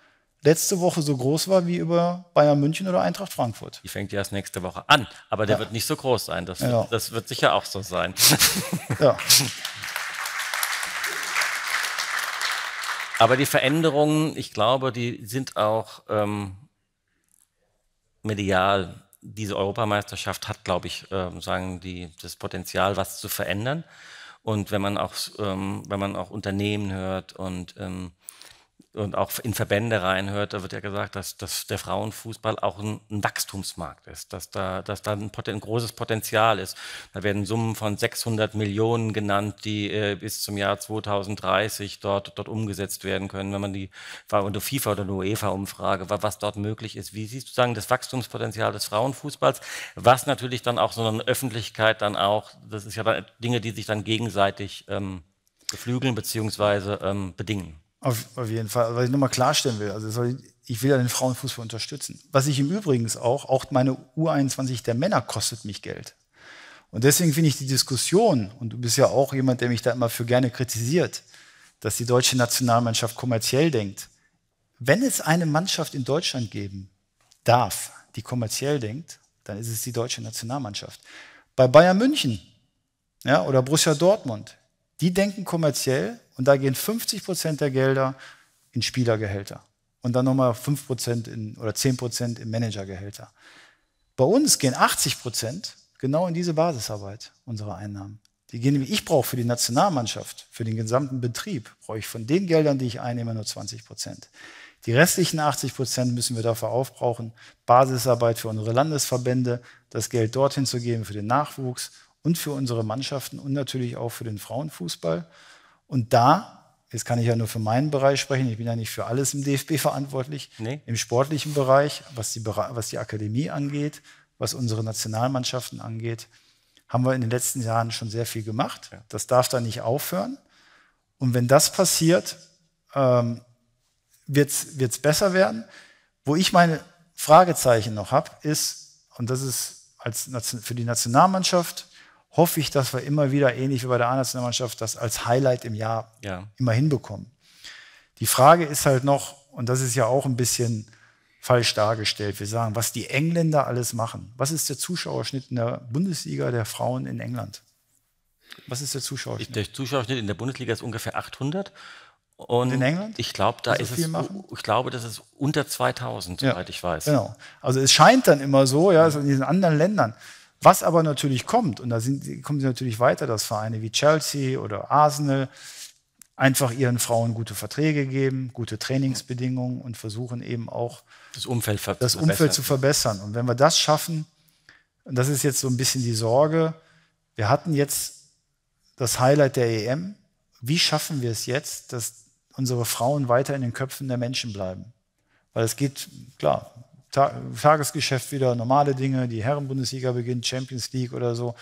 [SPEAKER 3] letzte Woche so groß war wie über Bayern München oder Eintracht Frankfurt.
[SPEAKER 2] Die fängt ja erst nächste Woche an, aber der ja. wird nicht so groß sein. Das, ja. das wird sicher auch so sein. Ja. Aber die Veränderungen, ich glaube, die sind auch ähm, medial. Diese Europameisterschaft hat, glaube ich, äh, sagen die, das Potenzial, was zu verändern. Und wenn man auch, ähm, wenn man auch Unternehmen hört und ähm, und auch in Verbände reinhört, da wird ja gesagt, dass, dass der Frauenfußball auch ein, ein Wachstumsmarkt ist, dass da, dass da ein, ein, großes Potenzial ist. Da werden Summen von 600 Millionen genannt, die äh, bis zum Jahr 2030 dort, dort umgesetzt werden können, wenn man die unter FIFA oder eine UEFA-Umfrage, was dort möglich ist. Wie siehst du sagen, das Wachstumspotenzial des Frauenfußballs, was natürlich dann auch so eine Öffentlichkeit dann auch, das ist ja dann Dinge, die sich dann gegenseitig ähm, beflügeln bzw. Ähm, bedingen.
[SPEAKER 3] Auf, auf jeden Fall, was ich nochmal klarstellen will, also soll, ich will ja den Frauenfußball unterstützen. Was ich im Übrigen auch, auch meine U21 der Männer kostet mich Geld. Und deswegen finde ich die Diskussion, und du bist ja auch jemand, der mich da immer für gerne kritisiert, dass die deutsche Nationalmannschaft kommerziell denkt. Wenn es eine Mannschaft in Deutschland geben darf, die kommerziell denkt, dann ist es die deutsche Nationalmannschaft. Bei Bayern München ja, oder Borussia Dortmund, die denken kommerziell, und da gehen 50 Prozent der Gelder in Spielergehälter. Und dann nochmal 5 Prozent oder 10 Prozent in Managergehälter. Bei uns gehen 80 Prozent genau in diese Basisarbeit unserer Einnahmen. Die gehen, wie ich brauche für die Nationalmannschaft, für den gesamten Betrieb, brauche ich von den Geldern, die ich einnehme, nur 20 Prozent. Die restlichen 80 Prozent müssen wir dafür aufbrauchen, Basisarbeit für unsere Landesverbände, das Geld dorthin zu geben für den Nachwuchs und für unsere Mannschaften und natürlich auch für den Frauenfußball und da, jetzt kann ich ja nur für meinen Bereich sprechen, ich bin ja nicht für alles im DFB verantwortlich, nee. im sportlichen Bereich, was die, was die Akademie angeht, was unsere Nationalmannschaften angeht, haben wir in den letzten Jahren schon sehr viel gemacht. Ja. Das darf da nicht aufhören. Und wenn das passiert, ähm, wird es besser werden. Wo ich meine Fragezeichen noch habe, ist, und das ist als, für die Nationalmannschaft, hoffe ich, dass wir immer wieder, ähnlich wie bei der A-Nationalmannschaft, das als Highlight im Jahr ja. immer hinbekommen. Die Frage ist halt noch, und das ist ja auch ein bisschen falsch dargestellt, wir sagen, was die Engländer alles machen. Was ist der Zuschauerschnitt in der Bundesliga der Frauen in England? Was ist der Zuschauerschnitt?
[SPEAKER 2] Der Zuschauerschnitt in der Bundesliga ist ungefähr 800. Und, in England? Ich glaube, da also ist es, machen? ich glaube, das ist unter 2000, soweit ja, ich weiß.
[SPEAKER 3] Genau. Also es scheint dann immer so, ja, so in diesen anderen Ländern. Was aber natürlich kommt, und da sind, kommen sie natürlich weiter, dass Vereine wie Chelsea oder Arsenal einfach ihren Frauen gute Verträge geben, gute Trainingsbedingungen und versuchen eben auch das Umfeld, ver das Umfeld zu verbessern. Und wenn wir das schaffen, und das ist jetzt so ein bisschen die Sorge, wir hatten jetzt das Highlight der EM. Wie schaffen wir es jetzt, dass unsere Frauen weiter in den Köpfen der Menschen bleiben? Weil es geht, klar, Tagesgeschäft wieder normale Dinge, die Herrenbundesliga beginnt, Champions League oder so,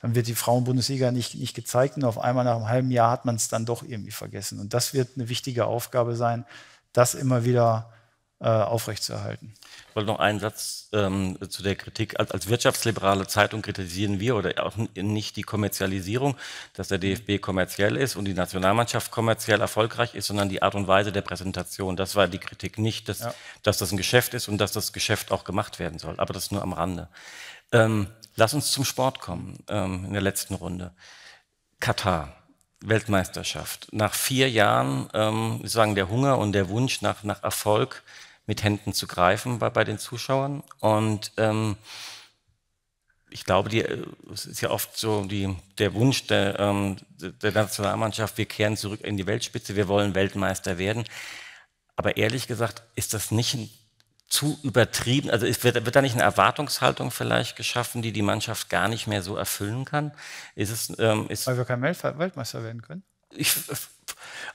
[SPEAKER 3] dann wird die Frauenbundesliga nicht, nicht gezeigt und auf einmal nach einem halben Jahr hat man es dann doch irgendwie vergessen. Und das wird eine wichtige Aufgabe sein, das immer wieder äh, aufrechtzuerhalten.
[SPEAKER 2] Ich wollte noch einen Satz ähm, zu der Kritik. Als, als, wirtschaftsliberale Zeitung kritisieren wir oder auch nicht die Kommerzialisierung, dass der DFB kommerziell ist und die Nationalmannschaft kommerziell erfolgreich ist, sondern die Art und Weise der Präsentation. Das war die Kritik nicht, dass, ja. dass das ein Geschäft ist und dass das Geschäft auch gemacht werden soll. Aber das nur am Rande. Ähm, lass uns zum Sport kommen ähm, in der letzten Runde. Katar. Weltmeisterschaft. Nach vier Jahren, ähm, sagen der Hunger und der Wunsch nach, nach Erfolg mit Händen zu greifen bei, bei den Zuschauern. Und ähm, ich glaube, die, äh, es ist ja oft so die, der Wunsch der, ähm, der Nationalmannschaft, wir kehren zurück in die Weltspitze, wir wollen Weltmeister werden. Aber ehrlich gesagt, ist das nicht ein zu übertrieben? Also wird, wird da nicht eine Erwartungshaltung vielleicht geschaffen, die die Mannschaft gar nicht mehr so erfüllen kann? Ist es, ähm, ist Weil wir kein Weltmeister werden können? Ich,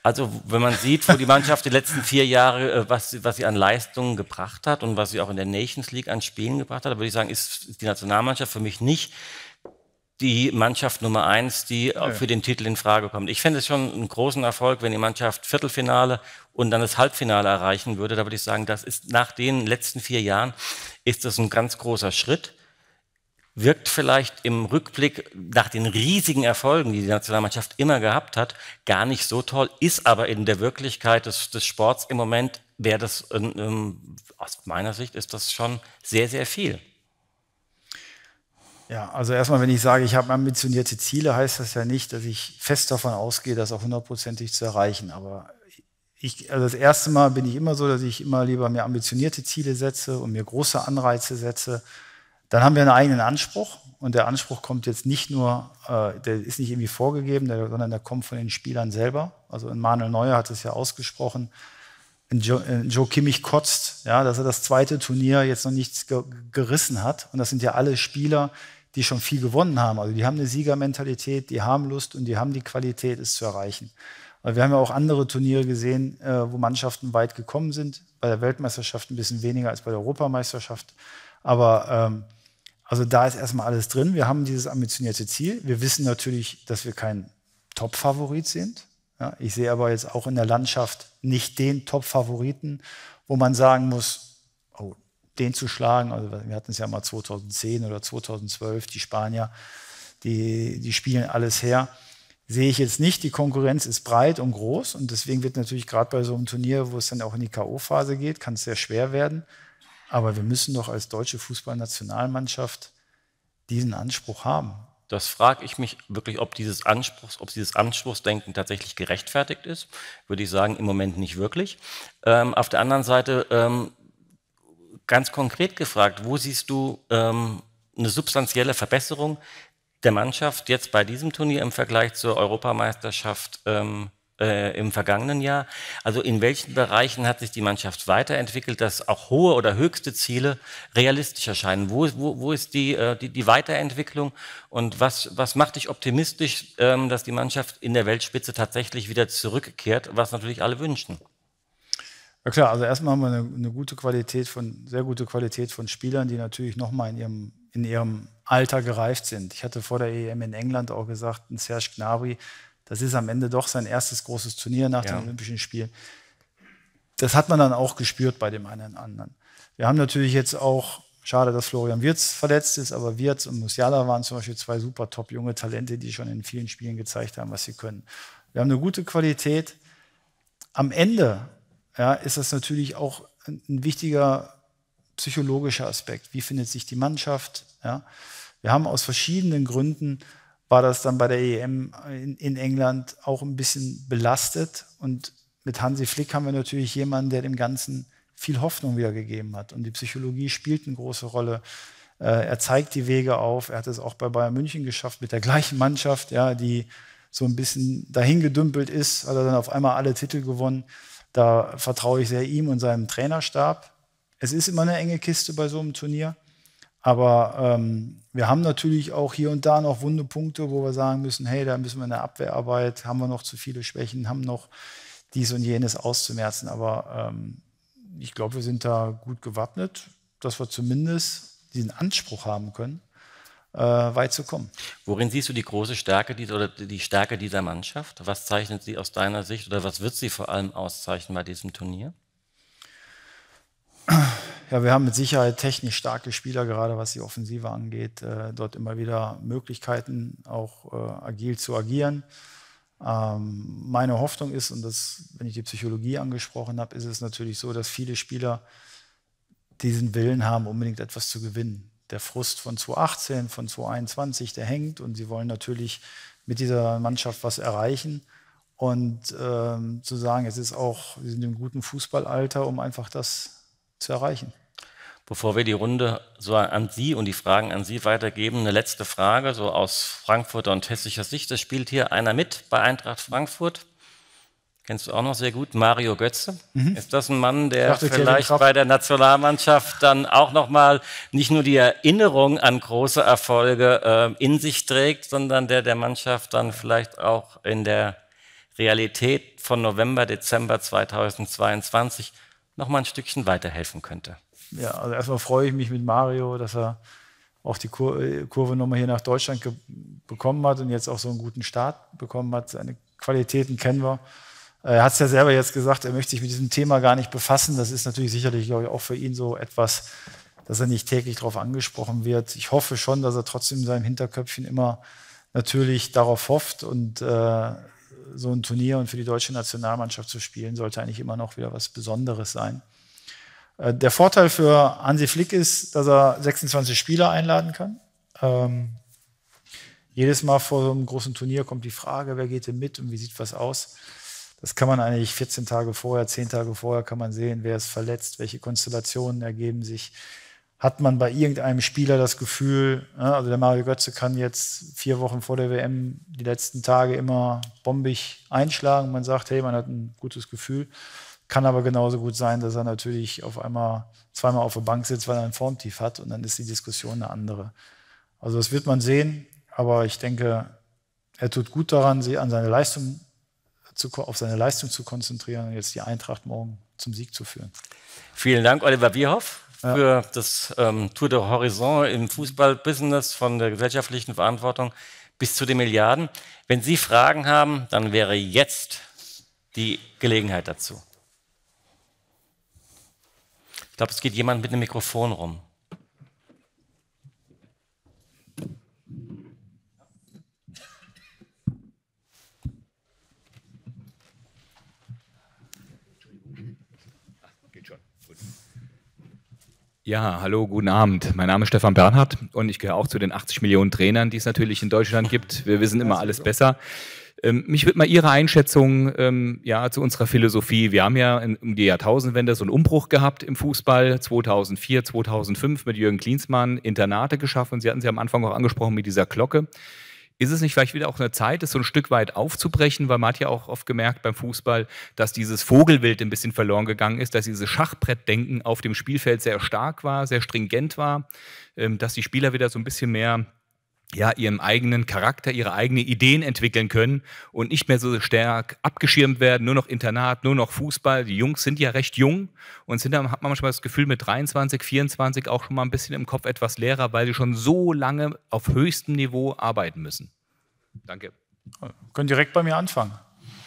[SPEAKER 2] also wenn man sieht, wo die Mannschaft die letzten vier Jahre, äh, was, was sie an Leistungen gebracht hat und was sie auch in der Nations League an Spielen gebracht hat, würde ich sagen, ist die Nationalmannschaft für mich nicht die Mannschaft Nummer eins, die äh, ja. für den Titel in Frage kommt. Ich fände es schon einen großen Erfolg, wenn die Mannschaft Viertelfinale und dann das Halbfinale erreichen würde. Da würde ich sagen, das ist nach den letzten vier Jahren ist das ein ganz großer Schritt wirkt vielleicht im Rückblick nach den riesigen Erfolgen, die die Nationalmannschaft immer gehabt hat, gar nicht so toll, ist aber in der Wirklichkeit des, des Sports im Moment, wäre das, ähm, ähm, aus meiner Sicht, ist das schon sehr, sehr viel.
[SPEAKER 3] Ja, also erstmal, wenn ich sage, ich habe ambitionierte Ziele, heißt das ja nicht, dass ich fest davon ausgehe, das auch hundertprozentig zu erreichen. Aber ich, also das erste Mal bin ich immer so, dass ich immer lieber mir ambitionierte Ziele setze und mir große Anreize setze, dann haben wir einen eigenen Anspruch und der Anspruch kommt jetzt nicht nur, äh, der ist nicht irgendwie vorgegeben, der, sondern der kommt von den Spielern selber. Also Manuel Neuer hat es ja ausgesprochen, Joe, äh, Joe Kimmich kotzt, ja, dass er das zweite Turnier jetzt noch nichts ge gerissen hat. Und das sind ja alle Spieler, die schon viel gewonnen haben. Also die haben eine Siegermentalität, die haben Lust und die haben die Qualität, es zu erreichen. Aber wir haben ja auch andere Turniere gesehen, äh, wo Mannschaften weit gekommen sind. Bei der Weltmeisterschaft ein bisschen weniger als bei der Europameisterschaft. Aber ähm, also da ist erstmal alles drin. Wir haben dieses ambitionierte Ziel. Wir wissen natürlich, dass wir kein Top-Favorit sind. Ja, ich sehe aber jetzt auch in der Landschaft nicht den Top-Favoriten, wo man sagen muss, oh, den zu schlagen. Also wir hatten es ja mal 2010 oder 2012, die Spanier, die, die spielen alles her. Sehe ich jetzt nicht. Die Konkurrenz ist breit und groß und deswegen wird natürlich gerade bei so einem Turnier, wo es dann auch in die K.O.-Phase geht, kann es sehr schwer werden. Aber wir müssen doch als deutsche Fußballnationalmannschaft diesen Anspruch haben.
[SPEAKER 2] Das frage ich mich wirklich, ob dieses, Anspruchs, ob dieses Anspruchsdenken tatsächlich gerechtfertigt ist. Würde ich sagen, im Moment nicht wirklich. Ähm, auf der anderen Seite, ähm, ganz konkret gefragt, wo siehst du ähm, eine substanzielle Verbesserung der Mannschaft jetzt bei diesem Turnier im Vergleich zur Europameisterschaft ähm, äh, im vergangenen Jahr. Also in welchen Bereichen hat sich die Mannschaft weiterentwickelt, dass auch hohe oder höchste Ziele realistisch erscheinen? Wo, wo, wo ist die, äh, die, die, Weiterentwicklung und was, was macht dich optimistisch, ähm, dass die Mannschaft in der Weltspitze tatsächlich wieder zurückkehrt, was natürlich alle wünschen?
[SPEAKER 3] Ja klar, also erstmal haben wir eine, eine gute Qualität von, sehr gute Qualität von Spielern, die natürlich nochmal in ihrem, in ihrem Alter gereift sind. Ich hatte vor der EM in England auch gesagt, ein Serge Gnabry das ist am Ende doch sein erstes großes Turnier nach ja. den Olympischen Spielen. Das hat man dann auch gespürt bei dem einen anderen. Wir haben natürlich jetzt auch, schade, dass Florian Wirz verletzt ist, aber Wirz und Musiala waren zum Beispiel zwei super top junge Talente, die schon in vielen Spielen gezeigt haben, was sie können. Wir haben eine gute Qualität. Am Ende ja, ist das natürlich auch ein wichtiger psychologischer Aspekt. Wie findet sich die Mannschaft? Ja? Wir haben aus verschiedenen Gründen war das dann bei der EM in, in England auch ein bisschen belastet. Und mit Hansi Flick haben wir natürlich jemanden, der dem Ganzen viel Hoffnung wiedergegeben hat. Und die Psychologie spielt eine große Rolle. Äh, er zeigt die Wege auf. Er hat es auch bei Bayern München geschafft mit der gleichen Mannschaft, ja, die so ein bisschen dahingedümpelt ist, hat er dann auf einmal alle Titel gewonnen. Da vertraue ich sehr ihm und seinem Trainerstab. Es ist immer eine enge Kiste bei so einem Turnier. Aber ähm, wir haben natürlich auch hier und da noch wunde Punkte, wo wir sagen müssen, hey, da müssen wir in der Abwehrarbeit, haben wir noch zu viele Schwächen, haben noch dies und jenes auszumerzen. Aber ähm, ich glaube, wir sind da gut gewappnet, dass wir zumindest diesen Anspruch haben können, äh, weit zu kommen.
[SPEAKER 2] Worin siehst du die große Stärke dieser, oder die Stärke dieser Mannschaft? Was zeichnet sie aus deiner Sicht oder was wird sie vor allem auszeichnen bei diesem Turnier?
[SPEAKER 3] Ja, wir haben mit Sicherheit technisch starke Spieler, gerade was die Offensive angeht, äh, dort immer wieder Möglichkeiten, auch äh, agil zu agieren. Ähm, meine Hoffnung ist, und das, wenn ich die Psychologie angesprochen habe, ist es natürlich so, dass viele Spieler diesen Willen haben, unbedingt etwas zu gewinnen. Der Frust von 2018, von 2021, der hängt und sie wollen natürlich mit dieser Mannschaft was erreichen. Und ähm, zu sagen, es ist auch, wir sind im guten Fußballalter, um einfach das zu erreichen.
[SPEAKER 2] Bevor wir die Runde so an Sie und die Fragen an Sie weitergeben, eine letzte Frage, so aus Frankfurter und hessischer Sicht. Es spielt hier einer mit bei Eintracht Frankfurt. Kennst du auch noch sehr gut, Mario Götze. Mhm. Ist das ein Mann, der dachte, vielleicht bei der Nationalmannschaft dann auch nochmal nicht nur die Erinnerung an große Erfolge äh, in sich trägt, sondern der der Mannschaft dann vielleicht auch in der Realität von November, Dezember 2022 noch mal ein Stückchen weiterhelfen könnte. Ja,
[SPEAKER 3] also erstmal freue ich mich mit Mario, dass er auch die Kur äh, Kurve nochmal hier nach Deutschland bekommen hat und jetzt auch so einen guten Start bekommen hat. Seine Qualitäten kennen wir. Er hat es ja selber jetzt gesagt, er möchte sich mit diesem Thema gar nicht befassen. Das ist natürlich sicherlich, ich, auch für ihn so etwas, dass er nicht täglich darauf angesprochen wird. Ich hoffe schon, dass er trotzdem in seinem Hinterköpfchen immer natürlich darauf hofft und äh, so ein Turnier und für die deutsche Nationalmannschaft zu spielen, sollte eigentlich immer noch wieder was Besonderes sein. Äh, der Vorteil für Hansi Flick ist, dass er 26 Spieler einladen kann. Ähm, jedes Mal vor so einem großen Turnier kommt die Frage, wer geht denn mit und wie sieht was aus. Das kann man eigentlich 14 Tage vorher, 10 Tage vorher kann man sehen, wer ist verletzt, welche Konstellationen ergeben sich, hat man bei irgendeinem Spieler das Gefühl, ne, also der Mario Götze kann jetzt vier Wochen vor der WM die letzten Tage immer bombig einschlagen. Man sagt, hey, man hat ein gutes Gefühl. Kann aber genauso gut sein, dass er natürlich auf einmal zweimal auf der Bank sitzt, weil er ein Formtief hat und dann ist die Diskussion eine andere. Also das wird man sehen, aber ich denke, er tut gut daran, sie an seine Leistung zu, auf seine Leistung zu konzentrieren und jetzt die Eintracht morgen zum Sieg zu führen.
[SPEAKER 2] Vielen Dank, Oliver Bierhoff für ja. das ähm, Tour de Horizon im Fußballbusiness von der gesellschaftlichen Verantwortung bis zu den Milliarden. Wenn Sie Fragen haben, dann wäre jetzt die Gelegenheit dazu. Ich glaube, es geht jemand mit einem Mikrofon rum. Ja, hallo, guten Abend. Mein Name ist Stefan Bernhard und ich gehöre auch zu den 80 Millionen Trainern, die es natürlich in Deutschland gibt. Wir wissen immer alles besser. Ähm, mich würde mal Ihre Einschätzung ähm, ja, zu unserer Philosophie. Wir haben ja in, um die Jahrtausendwende so einen Umbruch gehabt im Fußball, 2004, 2005 mit Jürgen Klinsmann, Internate geschaffen. Sie hatten sie am Anfang auch angesprochen mit dieser Glocke. Ist es nicht vielleicht wieder auch eine Zeit, es so ein Stück weit aufzubrechen, weil man hat ja auch oft gemerkt beim Fußball, dass dieses Vogelwild ein bisschen verloren gegangen ist, dass dieses Schachbrettdenken auf dem Spielfeld sehr stark war, sehr stringent war, ähm, dass die Spieler wieder so ein bisschen mehr ja, ihren eigenen Charakter, ihre eigenen Ideen entwickeln können und nicht mehr so stark abgeschirmt werden, nur noch Internat, nur noch Fußball. Die Jungs sind ja recht jung und sind, dann, hat man manchmal das Gefühl, mit 23,
[SPEAKER 3] 24 auch schon mal ein bisschen im Kopf etwas leerer, weil sie schon so lange auf höchstem Niveau arbeiten müssen. Danke. Wir können direkt bei mir anfangen.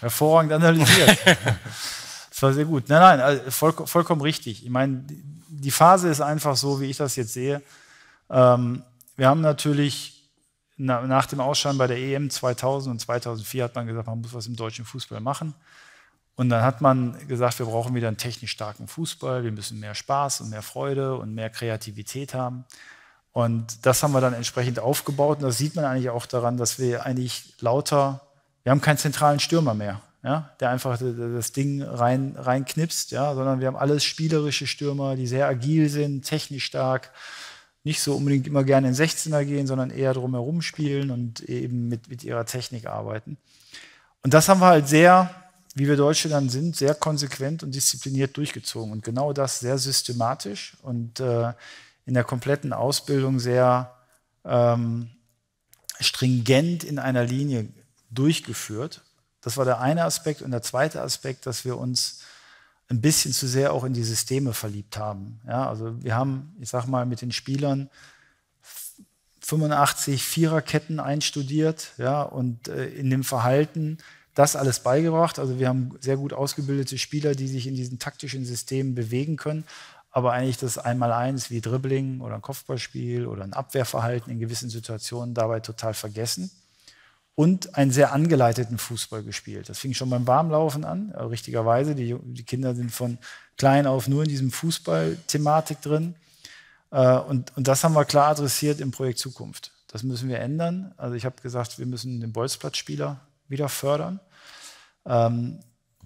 [SPEAKER 3] Hervorragend analysiert. das war sehr gut. Nein, nein, also voll, vollkommen richtig. Ich meine, die Phase ist einfach so, wie ich das jetzt sehe. Ähm, wir haben natürlich nach dem Ausscheiden bei der EM 2000 und 2004 hat man gesagt, man muss was im deutschen Fußball machen. Und dann hat man gesagt, wir brauchen wieder einen technisch starken Fußball, wir müssen mehr Spaß und mehr Freude und mehr Kreativität haben. Und das haben wir dann entsprechend aufgebaut. Und das sieht man eigentlich auch daran, dass wir eigentlich lauter, wir haben keinen zentralen Stürmer mehr, ja, der einfach das Ding rein, rein ja, sondern wir haben alles spielerische Stürmer, die sehr agil sind, technisch stark, nicht so unbedingt immer gerne in 16er gehen, sondern eher drumherum spielen und eben mit, mit ihrer Technik arbeiten. Und das haben wir halt sehr, wie wir Deutsche dann sind, sehr konsequent und diszipliniert durchgezogen und genau das sehr systematisch und äh, in der kompletten Ausbildung sehr ähm, stringent in einer Linie durchgeführt. Das war der eine Aspekt. Und der zweite Aspekt, dass wir uns ein bisschen zu sehr auch in die Systeme verliebt haben. Ja, also wir haben, ich sag mal, mit den Spielern 85 Viererketten einstudiert ja, und äh, in dem Verhalten das alles beigebracht. Also wir haben sehr gut ausgebildete Spieler, die sich in diesen taktischen Systemen bewegen können, aber eigentlich das Einmaleins wie Dribbling oder ein Kopfballspiel oder ein Abwehrverhalten in gewissen Situationen dabei total vergessen und einen sehr angeleiteten Fußball gespielt. Das fing schon beim Warmlaufen an, richtigerweise. Die, die Kinder sind von klein auf nur in diesem Fußball-Thematik drin. Äh, und, und, das haben wir klar adressiert im Projekt Zukunft. Das müssen wir ändern. Also ich habe gesagt, wir müssen den Bolzplatzspieler wieder fördern. Ähm,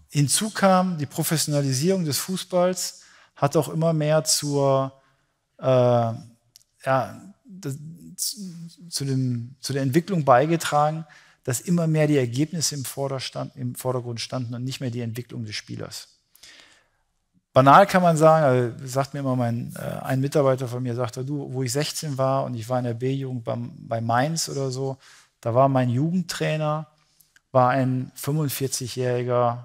[SPEAKER 3] hinzu kam die Professionalisierung des Fußballs, hat auch immer mehr zur, äh, ja, das, zu, dem, zu der Entwicklung beigetragen, dass immer mehr die Ergebnisse im, Vorderstand, im Vordergrund standen und nicht mehr die Entwicklung des Spielers. Banal kann man sagen, also sagt mir immer mein, äh, ein Mitarbeiter von mir, sagt er, du, wo ich 16 war und ich war in der B-Jugend bei, Mainz oder so, da war mein Jugendtrainer, war ein 45-jähriger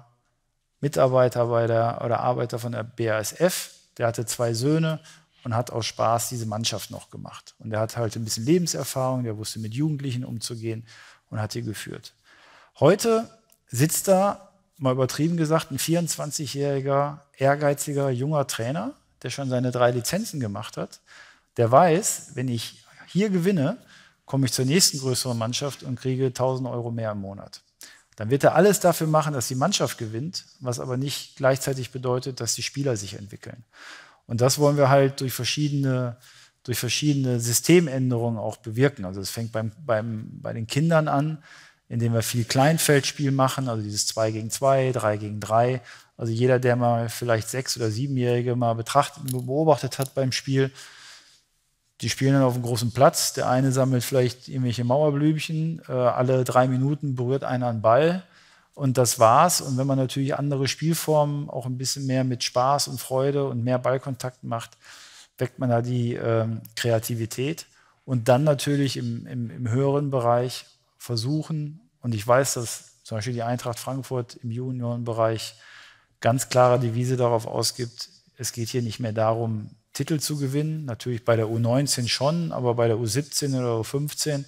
[SPEAKER 3] Mitarbeiter bei der, oder Arbeiter von der BASF, der hatte zwei Söhne und hat aus Spaß diese Mannschaft noch gemacht. Und er hat halt ein bisschen Lebenserfahrung, der wusste mit Jugendlichen umzugehen und hat die geführt. Heute sitzt da, mal übertrieben gesagt, ein 24-jähriger, ehrgeiziger, junger Trainer, der schon seine drei Lizenzen gemacht hat, der weiß, wenn ich hier gewinne, komme ich zur nächsten größeren Mannschaft und kriege 1000 Euro mehr im Monat. Dann wird er alles dafür machen, dass die Mannschaft gewinnt, was aber nicht gleichzeitig bedeutet, dass die Spieler sich entwickeln. Und das wollen wir halt durch verschiedene, durch verschiedene Systemänderungen auch bewirken. Also es fängt beim, beim, bei den Kindern an, indem wir viel Kleinfeldspiel machen, also dieses 2 gegen 2, 3 gegen 3. Also jeder, der mal vielleicht sechs- oder siebenjährige mal betrachtet, beobachtet hat beim Spiel, die spielen dann auf einem großen Platz. Der eine sammelt vielleicht irgendwelche Mauerblümchen. Äh, alle drei Minuten berührt einer einen Ball. Und das war's. Und wenn man natürlich andere Spielformen auch ein bisschen mehr mit Spaß und Freude und mehr Ballkontakt macht, weckt man da die ähm, Kreativität. Und dann natürlich im, im, im höheren Bereich versuchen, und ich weiß, dass zum Beispiel die Eintracht Frankfurt im Juniorenbereich ganz klare Devise darauf ausgibt, es geht hier nicht mehr darum, Titel zu gewinnen. Natürlich bei der U19 schon, aber bei der U17 oder U15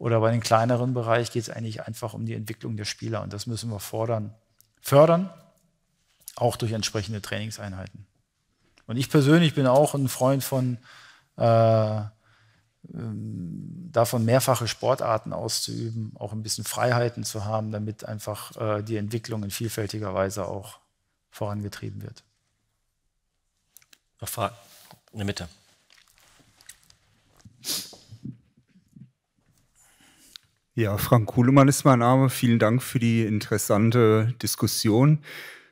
[SPEAKER 3] oder bei den kleineren Bereich geht es eigentlich einfach um die Entwicklung der Spieler und das müssen wir fordern, fördern, auch durch entsprechende Trainingseinheiten. Und ich persönlich bin auch ein Freund von äh, ähm, davon mehrfache Sportarten auszuüben, auch ein bisschen Freiheiten zu haben, damit einfach äh, die Entwicklung in vielfältiger Weise auch vorangetrieben wird. Noch Fragen in der Mitte. Ja, Frank Kuhlemann ist mein Name. Vielen Dank für die interessante Diskussion.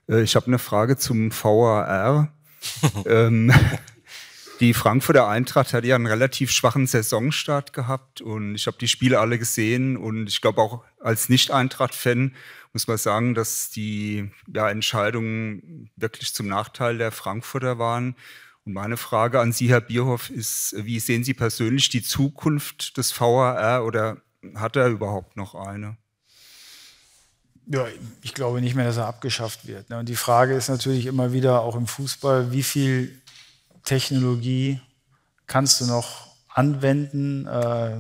[SPEAKER 3] Äh, ich habe eine Frage zum VAR. ähm, die Frankfurter Eintracht hat ja einen relativ schwachen Saisonstart gehabt und ich habe die Spiele alle gesehen und ich glaube auch als Nicht-Eintracht-Fan muss man sagen, dass die ja, Entscheidungen wirklich zum Nachteil der Frankfurter waren. Und meine Frage an Sie, Herr Bierhoff, ist, wie sehen Sie persönlich die Zukunft des VAR oder hat er überhaupt noch eine? Ja, ich glaube nicht mehr, dass er abgeschafft wird. Ne? Und die Frage ist natürlich immer wieder, auch im Fußball, wie viel Technologie kannst du noch anwenden, äh,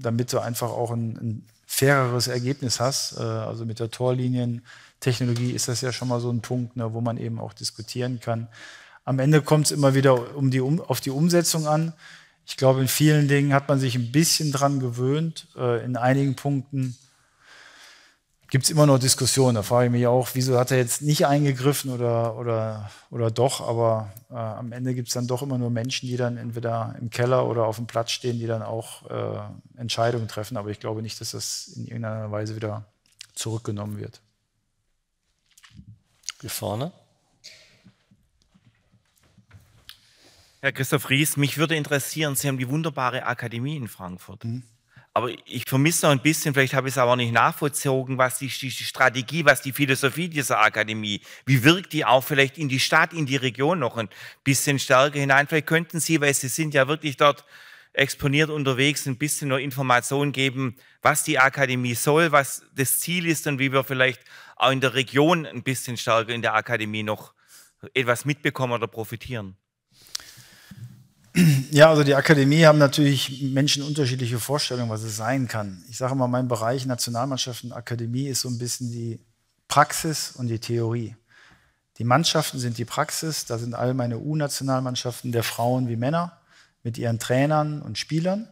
[SPEAKER 3] damit du einfach auch ein, ein faireres Ergebnis hast. Äh, also mit der Torlinientechnologie ist das ja schon mal so ein Punkt, ne, wo man eben auch diskutieren kann. Am Ende kommt es immer wieder um die, um, auf die Umsetzung an. Ich glaube, in vielen Dingen hat man sich ein bisschen dran gewöhnt. Äh, in einigen Punkten gibt es immer noch Diskussionen. Da frage ich mich auch, wieso hat er jetzt nicht eingegriffen oder, oder, oder doch. Aber äh, am Ende gibt es dann doch immer nur Menschen, die dann entweder im Keller oder auf dem Platz stehen, die dann auch äh, Entscheidungen treffen. Aber ich glaube nicht, dass das in irgendeiner Weise wieder zurückgenommen wird. Hier vorne.
[SPEAKER 1] Herr
[SPEAKER 2] Christoph Ries, mich würde interessieren, Sie haben die wunderbare Akademie in Frankfurt. Mhm. Aber ich vermisse noch ein bisschen, vielleicht habe ich es aber nicht nachvollzogen, was die, die, Strategie, was die Philosophie dieser Akademie, wie wirkt die auch vielleicht in die Stadt, in die Region noch ein bisschen stärker hinein? Vielleicht könnten Sie, weil Sie sind ja wirklich dort exponiert unterwegs, ein bisschen noch Informationen geben, was die Akademie soll, was das Ziel ist und wie wir vielleicht auch in der Region ein bisschen stärker in der Akademie noch etwas mitbekommen oder profitieren.
[SPEAKER 3] Ja, also die Akademie haben natürlich Menschen unterschiedliche Vorstellungen, was es sein kann. Ich sage mal, mein Bereich Nationalmannschaften, Akademie ist so ein bisschen die Praxis und die Theorie. Die Mannschaften sind die Praxis, da sind all meine U-Nationalmannschaften der Frauen wie Männer mit ihren Trainern und Spielern.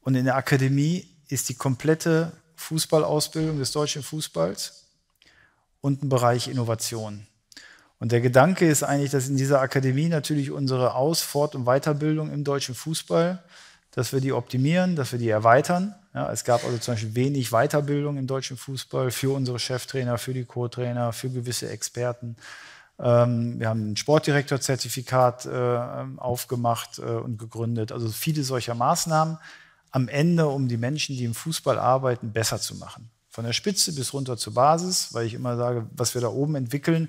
[SPEAKER 3] Und in der Akademie ist die komplette Fußballausbildung des deutschen Fußballs und ein Bereich Innovation. Und der Gedanke ist eigentlich, dass in dieser Akademie natürlich unsere Aus-, Fort- und Weiterbildung im deutschen Fußball, dass wir die optimieren, dass wir die erweitern. Ja, es gab also zum Beispiel wenig Weiterbildung im deutschen Fußball für unsere Cheftrainer, für die Co-Trainer, für gewisse Experten. Ähm, wir haben ein Sportdirektor-Zertifikat äh, aufgemacht äh, und gegründet. Also viele solcher Maßnahmen am Ende, um die Menschen, die im Fußball arbeiten, besser zu machen. Von der Spitze bis runter zur Basis, weil ich immer sage, was wir da oben entwickeln,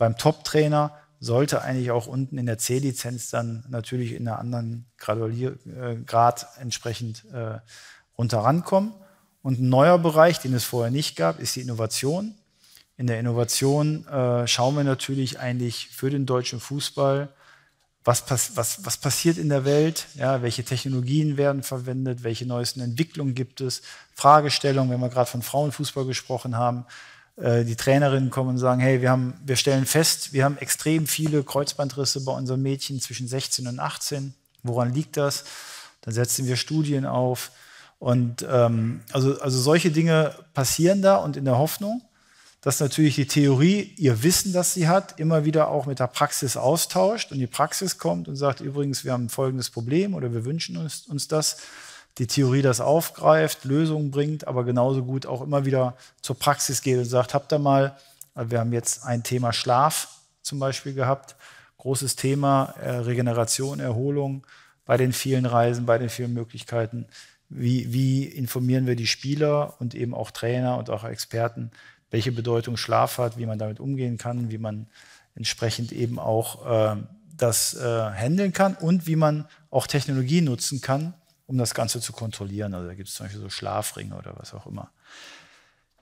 [SPEAKER 3] beim Top-Trainer sollte eigentlich auch unten in der C-Lizenz dann natürlich in einer anderen Gradualier äh, Grad entsprechend äh, runter rankommen. Und ein neuer Bereich, den es vorher nicht gab, ist die Innovation. In der Innovation äh, schauen wir natürlich eigentlich für den deutschen Fußball, was, pass was, was passiert in der Welt, ja, welche Technologien werden verwendet, welche neuesten Entwicklungen gibt es, Fragestellungen, wenn wir gerade von Frauenfußball gesprochen haben, äh, die Trainerinnen kommen und sagen, hey, wir, haben, wir stellen fest, wir haben extrem viele Kreuzbandrisse bei unseren Mädchen zwischen 16 und 18. Woran liegt das? Dann setzen wir Studien auf. Und ähm, also, also solche Dinge passieren da und in der Hoffnung, dass natürlich die Theorie ihr Wissen, das sie hat, immer wieder auch mit der Praxis austauscht und die Praxis kommt und sagt, übrigens, wir haben folgendes Problem oder wir wünschen uns, uns das die Theorie das aufgreift, Lösungen bringt, aber genauso gut auch immer wieder zur Praxis geht und sagt, habt ihr mal, äh, wir haben jetzt ein Thema Schlaf zum Beispiel gehabt, großes Thema äh, Regeneration, Erholung bei den vielen Reisen, bei den vielen Möglichkeiten. Wie, wie informieren wir die Spieler und eben auch Trainer und auch Experten, welche Bedeutung Schlaf hat, wie man damit umgehen kann, wie man entsprechend eben auch äh, das äh, handeln kann und wie man auch Technologie nutzen kann, um das Ganze zu kontrollieren. Also da gibt es zum Beispiel so Schlafringe oder was auch immer.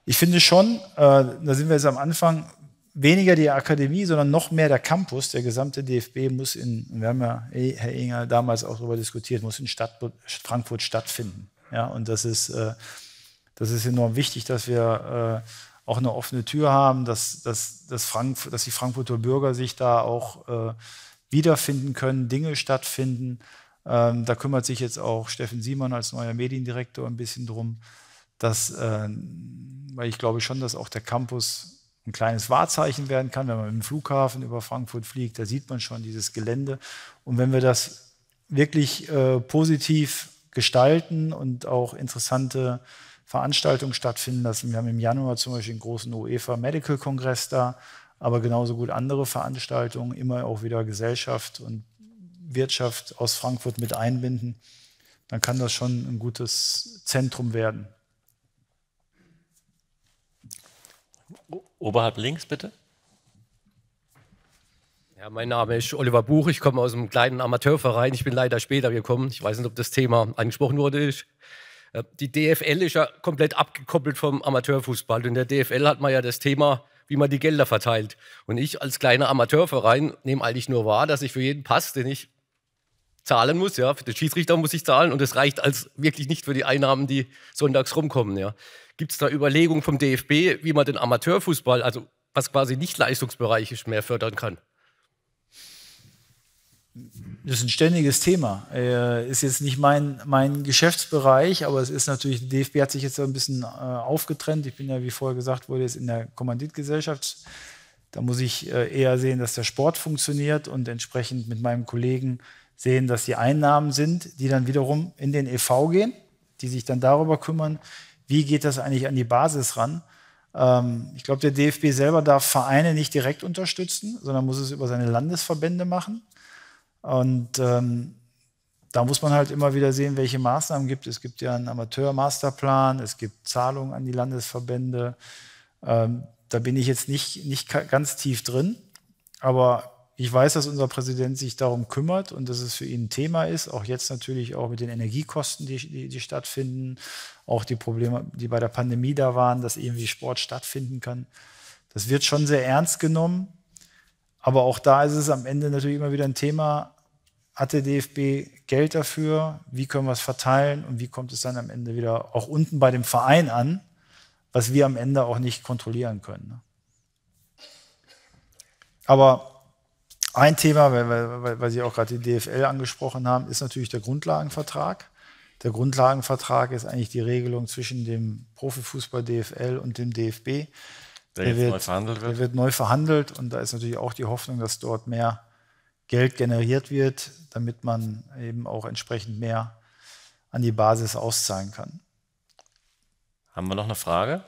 [SPEAKER 3] Ich finde schon, äh, da sind wir jetzt am Anfang, weniger die Akademie, sondern noch mehr der Campus, der gesamte DFB muss in, wir haben ja, eh, Herr Inger, damals auch darüber diskutiert, muss in Stadt, Frankfurt stattfinden. Ja, und das ist, äh, das ist enorm wichtig, dass wir äh, auch eine offene Tür haben, dass, dass, dass, Frankfurt, dass die Frankfurter Bürger sich da auch äh, wiederfinden können, Dinge stattfinden. Ähm, da kümmert sich jetzt auch Steffen Simon als neuer Mediendirektor ein bisschen drum, dass, äh, weil ich glaube schon, dass auch der Campus ein kleines Wahrzeichen werden kann, wenn man mit dem Flughafen über Frankfurt fliegt, da sieht man schon dieses Gelände. Und wenn wir das wirklich äh, positiv gestalten und auch interessante Veranstaltungen stattfinden lassen. Wir haben im Januar zum Beispiel einen großen UEFA Medical Kongress da, aber genauso gut andere Veranstaltungen, immer auch wieder Gesellschaft und Wirtschaft aus Frankfurt mit einbinden, dann kann das schon ein gutes Zentrum werden.
[SPEAKER 2] Oberhalb links bitte. Ja, mein Name ist Oliver Buch. Ich komme aus einem kleinen Amateurverein. Ich bin leider später gekommen. Ich weiß nicht, ob das Thema angesprochen wurde. Äh, die DFL ist ja komplett abgekoppelt vom Amateurfußball. Und der DFL hat man ja das Thema, wie man die Gelder verteilt. Und ich als kleiner Amateurverein nehme eigentlich nur wahr, dass ich für jeden Pass, den ich zahlen muss. Ja, für den Schiedsrichter muss ich zahlen und es reicht als wirklich nicht für die Einnahmen, die sonntags rumkommen. Ja. Gibt es da Überlegungen vom DFB, wie man den Amateurfußball, also was quasi nicht Leistungsbereich ist, mehr fördern kann?
[SPEAKER 3] Das ist ein ständiges Thema. Äh, ist jetzt nicht mein, mein Geschäftsbereich, aber es ist natürlich, der DFB hat sich jetzt ein bisschen äh, aufgetrennt. Ich bin ja, wie vorher gesagt wurde, jetzt in der Kommanditgesellschaft. Da muss ich äh, eher sehen, dass der Sport funktioniert und entsprechend mit meinem Kollegen sehen, dass die Einnahmen sind, die dann wiederum in den EV gehen, die sich dann darüber kümmern, wie geht das eigentlich an die Basis ran. Ähm, ich glaube, der DFB selber darf Vereine nicht direkt unterstützen, sondern muss es über seine Landesverbände machen. Und ähm, da muss man halt immer wieder sehen, welche Maßnahmen gibt. Es gibt ja einen Amateurmasterplan, es gibt Zahlungen an die Landesverbände. Ähm, da bin ich jetzt nicht, nicht ganz tief drin, aber ich weiß, dass unser Präsident sich darum kümmert und dass es für ihn ein Thema ist, auch jetzt natürlich auch mit den Energiekosten, die, die, die stattfinden, auch die Probleme, die bei der Pandemie da waren, dass irgendwie Sport stattfinden kann. Das wird schon sehr ernst genommen, aber auch da ist es am Ende natürlich immer wieder ein Thema, hat der DFB Geld dafür, wie können wir es verteilen und wie kommt es dann am Ende wieder auch unten bei dem Verein an, was wir am Ende auch nicht kontrollieren können. Ne? Aber ein Thema, weil, weil, weil Sie auch gerade die DFL angesprochen haben, ist natürlich der Grundlagenvertrag. Der Grundlagenvertrag ist eigentlich die Regelung zwischen dem Profifußball DFL und dem DFB. Der, der wird, neu verhandelt wird. Der wird neu verhandelt und da ist natürlich auch die Hoffnung, dass dort mehr Geld generiert wird, damit man eben auch entsprechend mehr an die Basis auszahlen kann.
[SPEAKER 2] Haben wir noch eine Frage?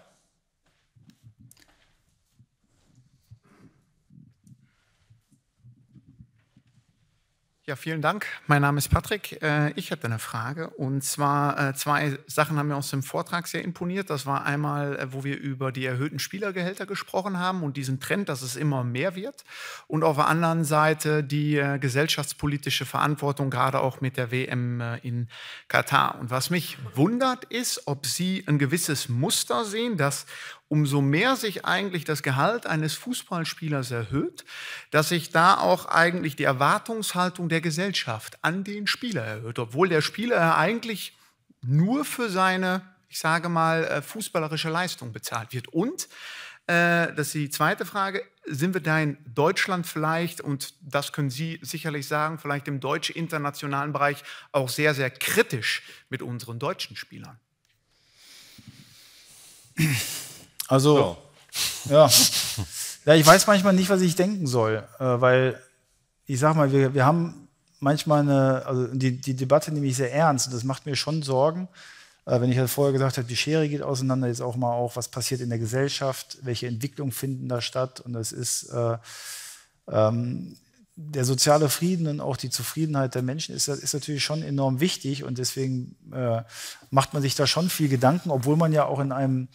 [SPEAKER 3] Ja, vielen Dank. Mein Name ist Patrick. Äh, ich hätte eine Frage. Und zwar äh, zwei Sachen haben mir aus dem Vortrag sehr imponiert. Das war einmal, äh, wo wir über die erhöhten Spielergehälter gesprochen haben und diesen Trend, dass es immer mehr wird. Und auf der anderen Seite die gesellschaftspolitische Verantwortung, gerade auch mit der WM in Katar. Und was mich wundert, ist, ob Sie ein gewisses Muster sehen, dass umso mehr sich eigentlich das Gehalt eines Fußballspielers erhöht, dass sich da auch eigentlich die Erwartungshaltung der Gesellschaft an den Spieler erhöht, obwohl der Spieler eigentlich nur für seine, ich sage mal, äh, fußballerische Leistung bezahlt wird. Und, äh, das ist die zweite Frage, sind wir da in Deutschland vielleicht, und das können Sie sicherlich sagen, vielleicht im deutsch-internationalen Bereich auch sehr, sehr kritisch mit unseren deutschen Spielern? Also, so. ja. ja. ich weiß manchmal nicht, was ich denken soll, äh, weil ich sag mal, wir, wir haben manchmal eine, also die, die Debatte nehme ich sehr ernst und das macht mir schon Sorgen, äh, wenn ich ja halt vorher gesagt habe, die Schere geht auseinander, jetzt auch mal auch, was passiert in der Gesellschaft, welche Entwicklungen finden da statt. Und das ist äh, ähm, der soziale Frieden und auch die Zufriedenheit der Menschen ist, ist natürlich schon enorm wichtig. Und deswegen äh, macht man sich da schon viel Gedanken, obwohl man ja auch in einem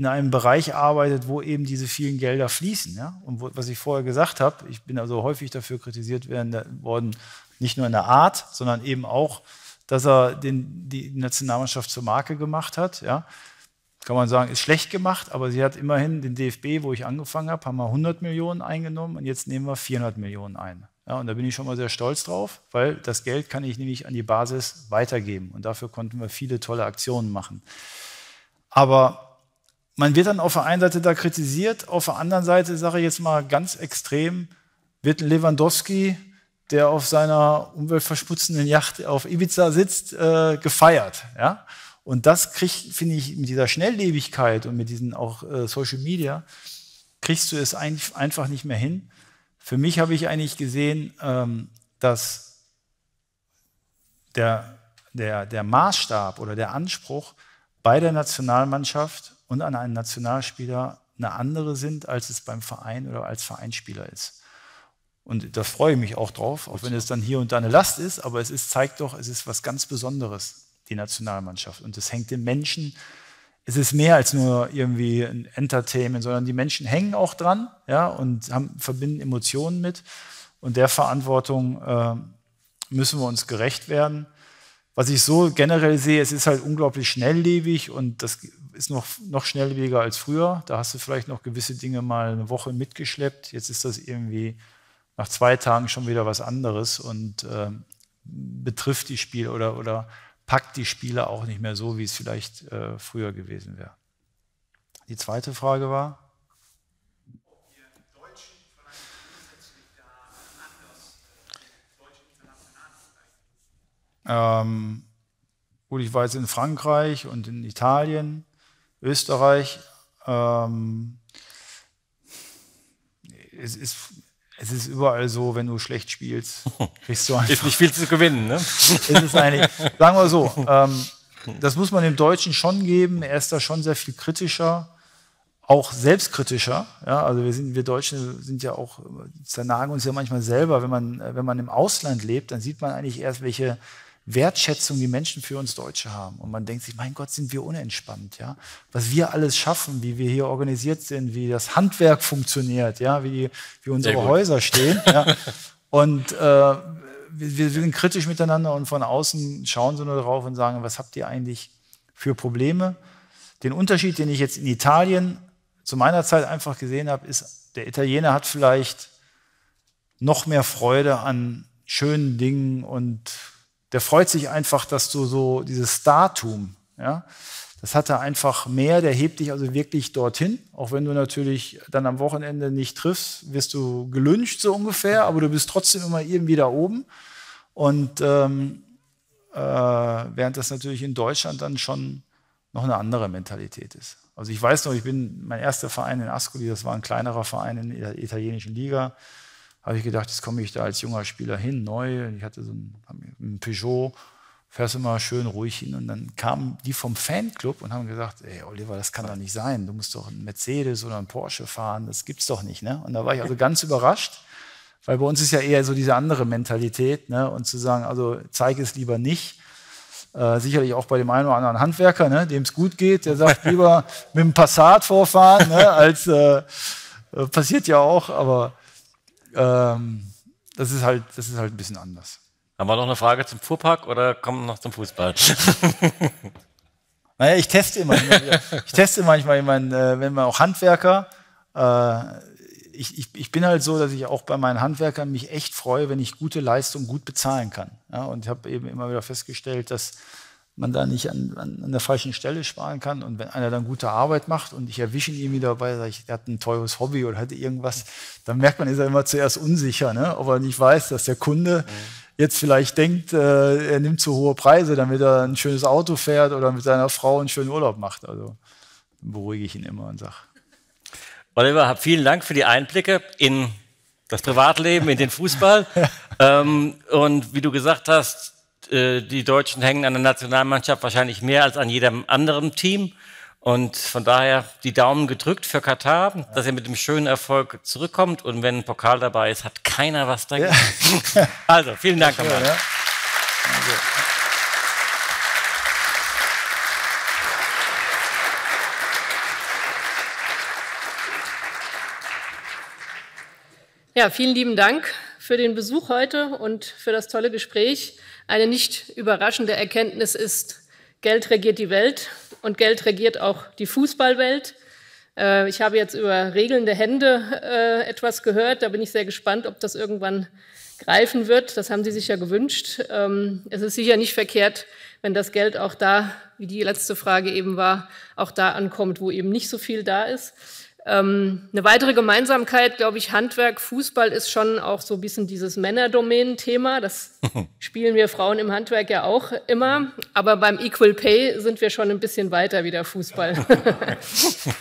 [SPEAKER 3] in einem Bereich arbeitet, wo eben diese vielen Gelder fließen. Ja? Und wo, was ich vorher gesagt habe, ich bin also häufig dafür kritisiert werden, worden, nicht nur in der Art, sondern eben auch, dass er den, die Nationalmannschaft zur Marke gemacht hat. Ja? Kann man sagen, ist schlecht gemacht, aber sie hat immerhin den DFB, wo ich angefangen habe, haben wir 100 Millionen eingenommen und jetzt nehmen wir 400 Millionen ein. Ja, und da bin ich schon mal sehr stolz drauf, weil das Geld kann ich nämlich an die Basis weitergeben. Und dafür konnten wir viele tolle Aktionen machen. Aber man wird dann auf der einen Seite da kritisiert, auf der anderen Seite, sage ich jetzt mal ganz extrem, wird Lewandowski, der auf seiner umweltverschmutzenden Yacht auf Ibiza sitzt, äh, gefeiert. Ja? Und das kriegt, finde ich, mit dieser Schnelllebigkeit und mit diesen auch äh, Social Media, kriegst du es ein, einfach nicht mehr hin. Für mich habe ich eigentlich gesehen, ähm, dass der, der, der Maßstab oder der Anspruch bei der Nationalmannschaft und an einen Nationalspieler eine andere sind, als es beim Verein oder als Vereinsspieler ist. Und da freue ich mich auch drauf, auch wenn es dann hier und da eine Last ist, aber es ist, zeigt doch, es ist was ganz Besonderes, die Nationalmannschaft. Und es hängt den Menschen, es ist mehr als nur irgendwie ein Entertainment, sondern die Menschen hängen auch dran ja, und haben, verbinden Emotionen mit. Und der Verantwortung äh, müssen wir uns gerecht werden. Was ich so generell sehe, es ist halt unglaublich schnelllebig und das ist noch, noch schnelllebiger als früher. Da hast du vielleicht noch gewisse Dinge mal eine Woche mitgeschleppt. Jetzt ist das irgendwie nach zwei Tagen schon wieder was anderes und äh, betrifft die Spiele oder, oder packt die Spiele auch nicht mehr so, wie es vielleicht äh, früher gewesen wäre. Die zweite Frage war? Ähm, gut, ich war jetzt in Frankreich und in Italien, Österreich. Ähm, es ist es ist überall so, wenn du schlecht spielst, kriegst du einfach. Ist nicht viel zu gewinnen, ne? ist eigentlich. Sagen wir so, ähm, das muss man dem Deutschen schon geben. Er ist da schon sehr viel kritischer, auch selbstkritischer. Ja, also wir sind, wir Deutschen sind ja auch, zernagen uns ja manchmal selber. Wenn man, wenn man im Ausland lebt, dann sieht man eigentlich erst, welche, Wertschätzung die Menschen für uns Deutsche haben. Und man denkt sich, mein Gott, sind wir unentspannt, ja. Was wir alles schaffen, wie wir hier organisiert sind, wie das Handwerk funktioniert, ja, wie, wie unsere Häuser stehen. Ja? Und äh, wir, sind kritisch miteinander und von außen schauen sie nur drauf und sagen, was habt ihr eigentlich für Probleme? Den Unterschied, den ich jetzt in Italien zu meiner Zeit einfach gesehen habe, ist, der Italiener hat vielleicht noch mehr Freude an schönen Dingen und der freut sich einfach, dass du so dieses Startum, ja, das hat er einfach mehr, der hebt dich also wirklich dorthin. Auch wenn du natürlich dann am Wochenende nicht triffst, wirst du gelünscht so ungefähr, aber du bist trotzdem immer irgendwie da oben. Und ähm, äh, während das natürlich in Deutschland dann schon noch eine andere Mentalität ist. Also ich weiß noch, ich bin mein erster Verein in Ascoli, das war ein kleinerer Verein in der italienischen Liga habe ich gedacht, jetzt komme ich da als junger Spieler hin, neu. Ich hatte so ein Peugeot, fährst immer schön ruhig hin. Und dann kamen die vom Fanclub und haben gesagt, ey Oliver, das kann doch nicht sein. Du musst doch einen Mercedes oder einen Porsche fahren, das gibt's doch nicht. Ne? Und da war ich also ganz überrascht, weil bei uns ist ja eher so diese andere Mentalität, ne? Und zu sagen, also zeig es lieber nicht. Äh, sicherlich auch bei dem einen oder anderen Handwerker, ne, dem es gut geht, der sagt lieber mit dem Passat vorfahren, ne, als äh, äh passiert ja auch, aber ähm, das, ist halt, das ist halt ein bisschen anders.
[SPEAKER 2] Haben wir noch eine Frage zum Fuhrpark oder kommen wir noch zum Fußball?
[SPEAKER 3] naja, ich teste immer. Ich teste manchmal, ich meine, äh, wenn man auch Handwerker, äh, ich, ich, ich, bin halt so, dass ich auch bei meinen Handwerkern mich echt freue, wenn ich gute Leistung gut bezahlen kann. Ja, und ich habe eben immer wieder festgestellt, dass man da nicht an, an, an der falschen Stelle sparen kann. Und wenn einer dann gute Arbeit macht und ich erwische ihn wieder dabei, sage ich, der hat ein teures Hobby oder hatte irgendwas, dann merkt man, ist er immer zuerst unsicher, ne? ob er nicht weiß, dass der Kunde mhm. jetzt vielleicht denkt, äh, er nimmt zu hohe Preise, damit er ein schönes Auto fährt oder mit seiner Frau einen schönen Urlaub macht. Also beruhige ich ihn immer und sage.
[SPEAKER 2] Oliver, vielen Dank für die Einblicke in das Privatleben, in den Fußball. ähm, und wie du gesagt hast, äh, die Deutschen hängen an der Nationalmannschaft wahrscheinlich mehr als an jedem anderen Team. Und von daher die Daumen gedrückt für Katar, dass ihr mit dem schönen Erfolg zurückkommt. Und wenn ein Pokal dabei ist, hat keiner was dagegen. Ja. Also, vielen Dank. Dafür, ja.
[SPEAKER 1] Ja, vielen lieben Dank für den Besuch heute und für das tolle Gespräch. Eine nicht überraschende Erkenntnis ist, Geld regiert die Welt und Geld regiert auch die Fußballwelt. Äh, ich habe jetzt über regelnde Hände äh, etwas gehört. Da bin ich sehr gespannt, ob das irgendwann greifen wird. Das haben Sie sich ja gewünscht. Ähm, es ist sicher nicht verkehrt, wenn das Geld auch da, wie die letzte Frage eben war, auch da ankommt, wo eben nicht so viel da ist. Ähm, eine weitere Gemeinsamkeit, glaube ich, Handwerk, Fußball ist schon auch so ein bisschen dieses Männerdomänen-Thema. Das spielen wir Frauen im Handwerk ja auch immer. Aber beim Equal Pay sind wir schon ein bisschen weiter wie der Fußball. ja.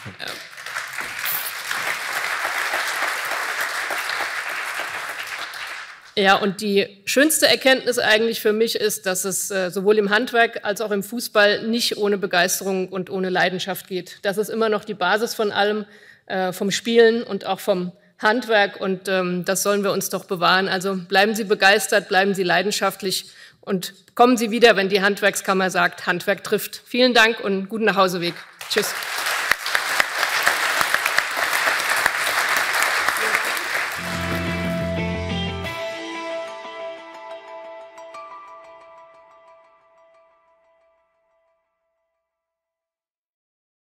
[SPEAKER 1] Ja, und die schönste Erkenntnis eigentlich für mich ist, dass es äh, sowohl im Handwerk als auch im Fußball nicht ohne Begeisterung und ohne Leidenschaft geht. Das ist immer noch die Basis von allem. Äh, vom Spielen und auch vom Handwerk. Und ähm, das sollen wir uns doch bewahren. Also bleiben Sie begeistert, bleiben Sie leidenschaftlich und kommen Sie wieder, wenn die Handwerkskammer sagt, Handwerk trifft. Vielen Dank und guten Nachhauseweg. Tschüss.